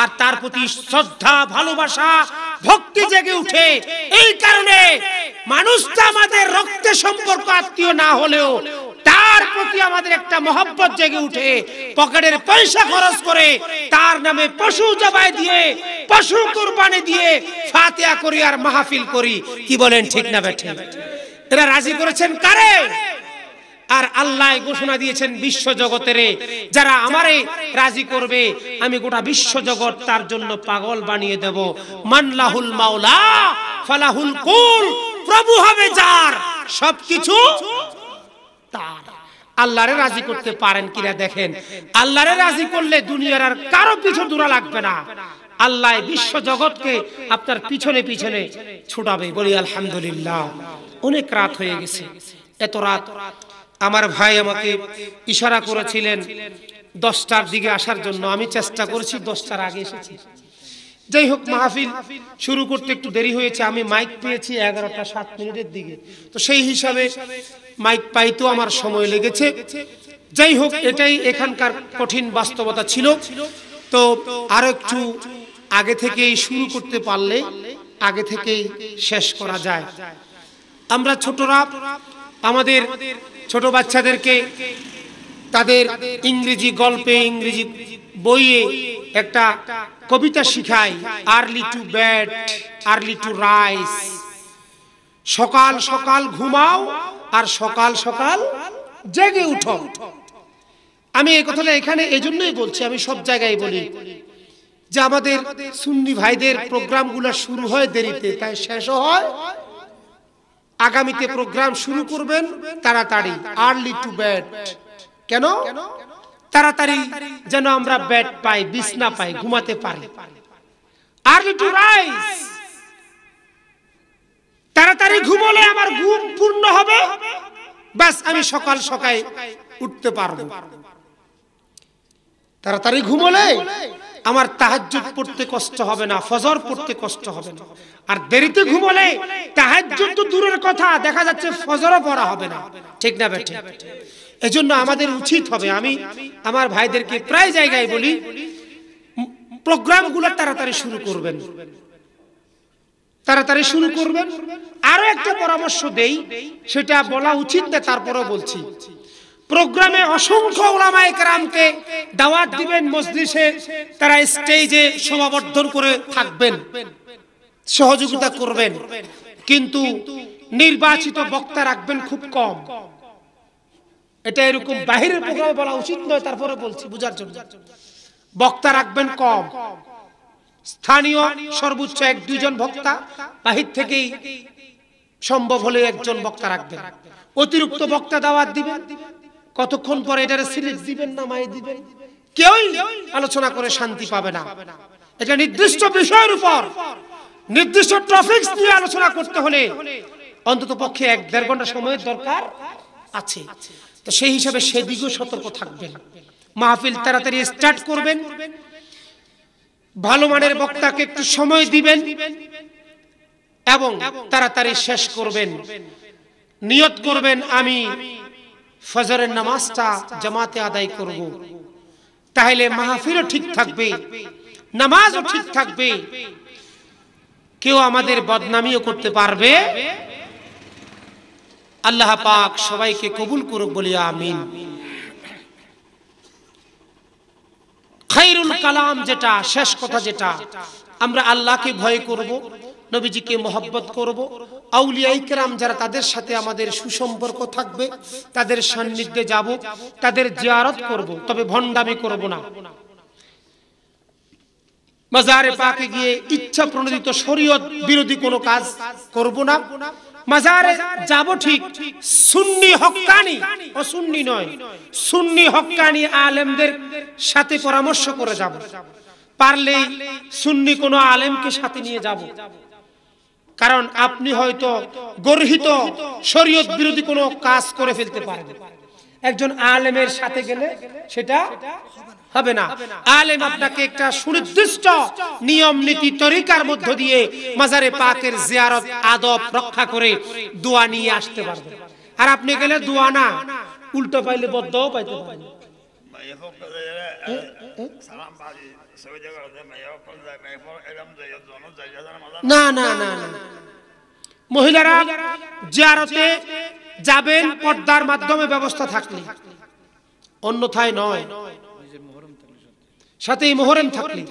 আর তার প্রতি শ্রদ্ধা ভালোবাসা ভক্তি জেগে উঠে এই কারণে মানুষটা আমাদের রক্তে সম্পর্ক আত্মীয় না হলেও তার প্রতি আমাদের একটা মহব্বত জেগে উঠে পকেটের পয়সা খরচ করে তার নামে পশু জবাই দিয়ে পশু কোরবানি দিয়ে ফাতিয়া করি আর মাহফিল করি কি বলেন ঠিক না ব্যাঠে এরা রাজি করেছেন কারে আর আল্লাহ ঘোষণা দিয়েছেন বিশ্ব জগতের যারা আমারে রাজি করবে আমি গোটা বিশ্ব জগৎ তার জন্য পাগল বানিয়ে দেব মানলাহুল মাওলা ফালাহুল কুল প্রভু হবে যার সবকিছু তার আল্লাহরে রাজি করতে পারেন কিনা দেখেন আল্লাহরে রাজি করলে দুনিয়ার আর কারো পিছু দূরা লাগবে না আল্লাহ বিশ্ব জগৎকে আপনার পিছনে পিছনে ছুটাবে বলি আলহামদুলিল্লাহ অনেক রাত হয়ে গেছে এত রাত আমার ভাই আমাকে ইশারা করেছিলেন দশটার দিকে আসার জন্য আমি চেষ্টা করেছি দশটার আগে এসেছি যাই হোক মাহফিল শুরু করতে একটু দেরি হয়েছে আমি মাইক পেয়েছি এগারোটা সাত মিনিটের দিকে তো সেই হিসাবে মাইক পাইতেও আমার সময় লেগেছে যাই হোক এটাই এখানকার কঠিন বাস্তবতা ছিল তো আরো একটু আগে থেকেই শুরু করতে পারলে আগে থেকেই শেষ করা যায় আমরা ছোটরা আমাদের ছোট বাচ্চাদেরকে তাদের ইংরেজি গল্পে ইংরেজি বইয়ে একটা কবিতা শিখাই early to bed early to rise সকাল সকাল ঘুমাও আর সকাল সকাল জেগে উঠো আমি এই কথাটা এখানে এজন্যই বলছি আমি সব জায়গায় বলি যে আমাদের সুন্নি ভাইদের প্রোগ্রামগুলো শুরু হয় দেরিতে তাই শেষ হয় আগামীতে প্রোগ্রাম শুরু করবেন তাড়াতাড়ি আর্লি টু ব্যাট কেন তাড়াতাড়ি যেন আমরা বেড পাই বিছনা পাই ঘুমাতে পারি তাড়াতাড়ি ঘুমলে আমার ঘুম পূর্ণ হবে বাস আমি সকাল সকাল উঠতে পারবো তাড়াতাড়ি ঘুমলে আমার তাহাজ্জুদ পড়তে কষ্ট হবে না ফজর পড়তে কষ্ট হবে না আর দেরিতে ঘুমলে তাহাজ্জুদ তো দূরের কথা দেখা যাচ্ছে ফজরও পড়া হবে না ঠিক না বেঠিক এজন্য আমাদের উচিত হবে আমি আমার ভাইদেরকে প্রায় জায়গায় বলি প্রোগ্রামগুলো তাড়াতাড়ি শুরু করবেন তাড়াতাড়ি শুরু করবেন আরো একটা পরামর্শ দেই সেটা বলা উচিত না তারপরে বলছি প্রোগ্রামে অসংখ্য ওলামায় কেরামকে দাওয়াত দিবেন মজলিসে তারা স্টেজে সমাবর্ধন করে থাকবেন সহযোগিতা করবেন কিন্তু নির্বাচিত বক্তা রাখবেন খুব কম এটা এরকম বাহিরের প্রোগ্রামে বলা উচিত নয় তারপরে বলছি বুঝার জন্য বক্তা রাখবেন কম স্থানীয় সর্বোচ্চ এক দুইজন বক্তা বাহির থেকেই সম্ভব হলে একজন বক্তা রাখবেন অতিরিক্ত বক্তা দাওয়াত দিবেন কতক্ষণ পরে এটার সিলেক্ট দিবেন না মাই দিবেন কেউই আলোচনা করে শান্তি পাবে না এটা নির্দিষ্ট বিষয়ের উপর নির্দিষ্ট টপিকস নিয়ে আলোচনা করতে হলে অন্তত পক্ষে এক দেড় ঘন্টা সময়ের দরকার আছে তো সেই হিসাবে সেদিকেও সতর্ক থাকবেন মাহফিল তাড়াতাড়ি স্টার্ট করবেন ভালো মানের বক্তাকে একটু সময় দিবেন এবং তাড়াতাড়ি শেষ করবেন নিয়ত করবেন আমি ফজরের নামাজটা জামাতে আদায় করব তাহলে মাহফিলও ঠিক থাকবে নামাজও ঠিক থাকবে কেউ আমাদের বদনামিও করতে পারবে আল্লাহ পাক সবাইকে কবুল করুক বলিয়া আমিন খাইরুল কালাম যেটা শেষ কথা যেটা আমরা আল্লাহকে ভয় করব নবীজিকে মহব্বত করব আউলিয়াইকেরাম যারা তাদের সাথে আমাদের সুসম্পর্ক থাকবে তাদের সান্নিধ্যে যাব তাদের জিয়ারত করব তবে ভণ্ডামি করব না মাজারে পাকে গিয়ে ইচ্ছা প্রণোদিত শরীয়ত বিরোধী কোনো কাজ করব না মাজারে যাব ঠিক সুন্নি হক্কানি সুন্নি নয় সুন্নি হক্কানি আলেমদের সাথে পরামর্শ করে যাব পারলে সুন্নি কোনো আলেমকে সাথে নিয়ে যাব কারণ আপনি হয়তো গর্হিত শরীয়ত বিরোধী কোনো কাজ করে ফেলতে পারেন একজন আলেমের সাথে গেলে সেটা হবে না আলেম আপনাকে একটা সুনির্দিষ্ট নিয়ম নীতি তরিকার মধ্য দিয়ে মাজারে পাকের জিয়ারত আদব রক্ষা করে দোয়া নিয়ে আসতে পারবে আর আপনি গেলে দোয়া না উল্টো পাইলে বদ্ধও পাইতে পারবে না না না মহিলারা জিয়ারতে যাবেন পর্দার মাধ্যমে ব্যবস্থা থাকলে অন্যথায় নয় সাথে এই মোহরেম থাকলে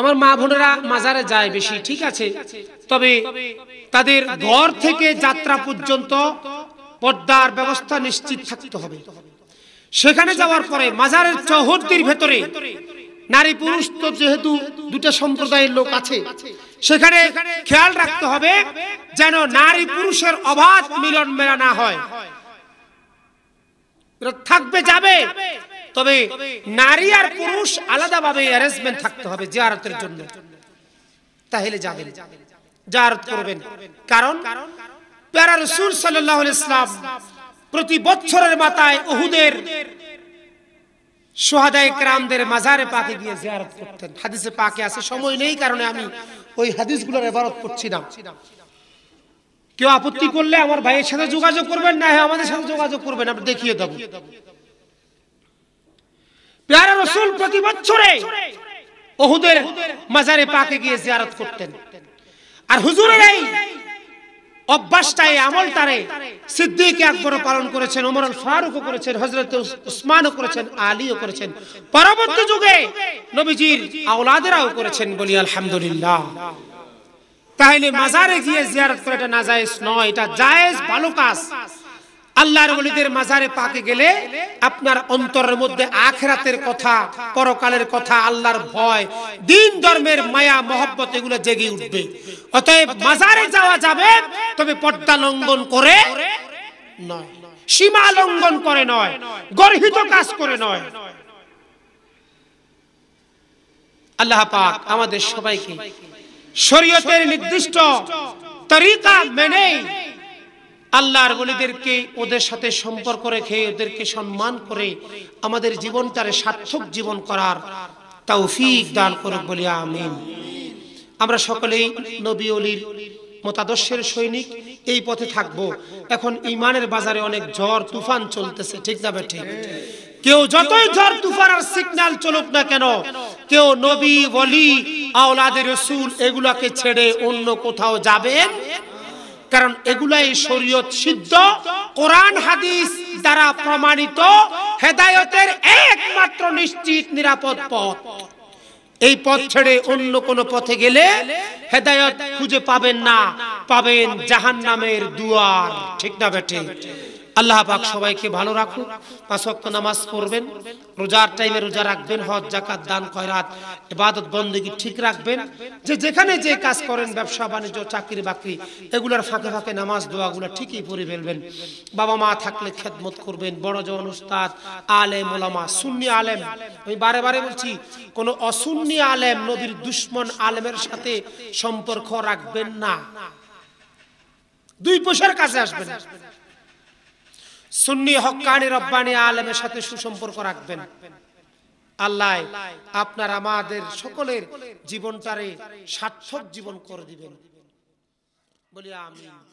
আমার মা বোনেরা মাজারে যায় বেশি ঠিক আছে তবে তাদের ঘর থেকে যাত্রা পর্যন্ত পর্দার ব্যবস্থা নিশ্চিত থাকতে হবে সেখানে যাওয়ার পরে মাজারের চৌহদ্দির ভেতরে নারী পুরুষ তো যেহেতু দুটা সম্প্রদায়ের লোক আছে সেখানে খেয়াল রাখতে হবে যেন নারী পুরুষের অবাধ মিলন মেলা না হয় থাকবে যাবে তবে নারী আর পুরুষ আলাদাভাবে অ্যারেঞ্জমেন্ট থাকতে হবে জিয়ারতের জন্য তাহলে যাবেন জিয়ারত করবেন কারণ প্যারা রসুল সাল্লাহ ইসলাম প্রতি বছরের মাথায় উহুদের সোহাদায় ক্রামদের মাজারে পাকে গিয়ে জিয়ারত করতেন হাদিসে পাকে আছে সময় নেই কারণে আমি ওই হাদিসগুলোর এবারত করছি না কেউ আপত্তি করলে আমার ভাইয়ের সাথে যোগাযোগ করবেন না হ্যাঁ আমাদের সাথে যোগাযোগ করবেন আমরা দেখিয়ে দেব প্যারা রসুল প্রতি বছরে ওহুদের মাজারে পাকে গিয়ে জিয়ারত করতেন আর হুজুরের এই অভ্যাসটা এই আমলটারে সিদ্দিক আকবর পালন করেছেন ওমর ফারুকও করেছেন হজরত উসমানও করেছেন আলীও করেছেন পরবর্তী যুগে নবীজির আওলাদেরাও করেছেন বলি আলহামদুলিল্লাহ তাহলে মাজারে গিয়ে জিয়ারত করাটা না জায়েজ নয় এটা জায়েজ ভালো কাজ আল্লাহর ওলিদের মাজারে পাকে গেলে আপনার অন্তরের মধ্যে আখেরাতের কথা পরকালের কথা আল্লাহর ভয় দিন ধর্মের মায়া মহব্বত এগুলো জেগে উঠবে অতএব মাজারে যাওয়া যাবে তবে পর্দা লঙ্ঘন করে নয় সীমা লঙ্ঘন করে নয় গর্হিত কাজ করে নয় আল্লাহ পাক আমাদের সবাইকে শরীয়তের নির্দিষ্ট তরিকা মেনে আল্লাহর বলিদেরকে ওদের সাথে সম্পর্ক রেখে ওদেরকে সম্মান করে আমাদের জীবনটারে সার্থক জীবন করার তৌফিক দান করুক বলি আমিন আমরা সকলেই নবী অলির মতাদর্শের সৈনিক এই পথে থাকব এখন ইমানের বাজারে অনেক ঝড় তুফান চলতেছে ঠিক যাবে ঠিক কেউ যতই ঝড় তুফান আর সিগন্যাল চলুক না কেন কেউ নবী বলি আওলাদের রসুল এগুলাকে ছেড়ে অন্য কোথাও যাবেন কারণ এগুলাই শরীয়ত সিদ্ধ কোরআন হাদিস দ্বারা প্রমাণিত হেদায়তের একমাত্র নিশ্চিত নিরাপদ পথ এই পথ ছেড়ে অন্য কোন পথে গেলে হেদায়ত খুঁজে পাবেন না পাবেন জাহান নামের দুয়ার ঠিক না বেঠে আল্লাহ পাক সবাইকে ভালো রাখুন পাঁচ ওয়াক্ত নামাজ পড়বেন রোজার টাইমে রোজা রাখবেন হজ জাকাত দান কয়রাত ইবাদত বন্দেগি ঠিক রাখবেন যে যেখানে যে কাজ করেন ব্যবসা বাণিজ্য চাকরি বাকরি এগুলোর ফাঁকে ফাঁকে নামাজ দোয়াগুলো ঠিকই পড়ে ফেলবেন বাবা মা থাকলে খেদমত করবেন বড় জন উস্তাদ আলেম ওলামা সুন্নি আলেম আমি বারে বারে বলছি কোন অসুন্নি আলেম নবীর দুশ্মন আলেমের সাথে সম্পর্ক রাখবেন না দুই পয়সার কাছে আসবেন সুন্নি হকানি রব্বানি আলমের সাথে সুসম্পর্ক রাখবেন আল্লাহ আপনার আমাদের সকলের জীবনটারে সার্থক জীবন করে দিবেন বলি আমি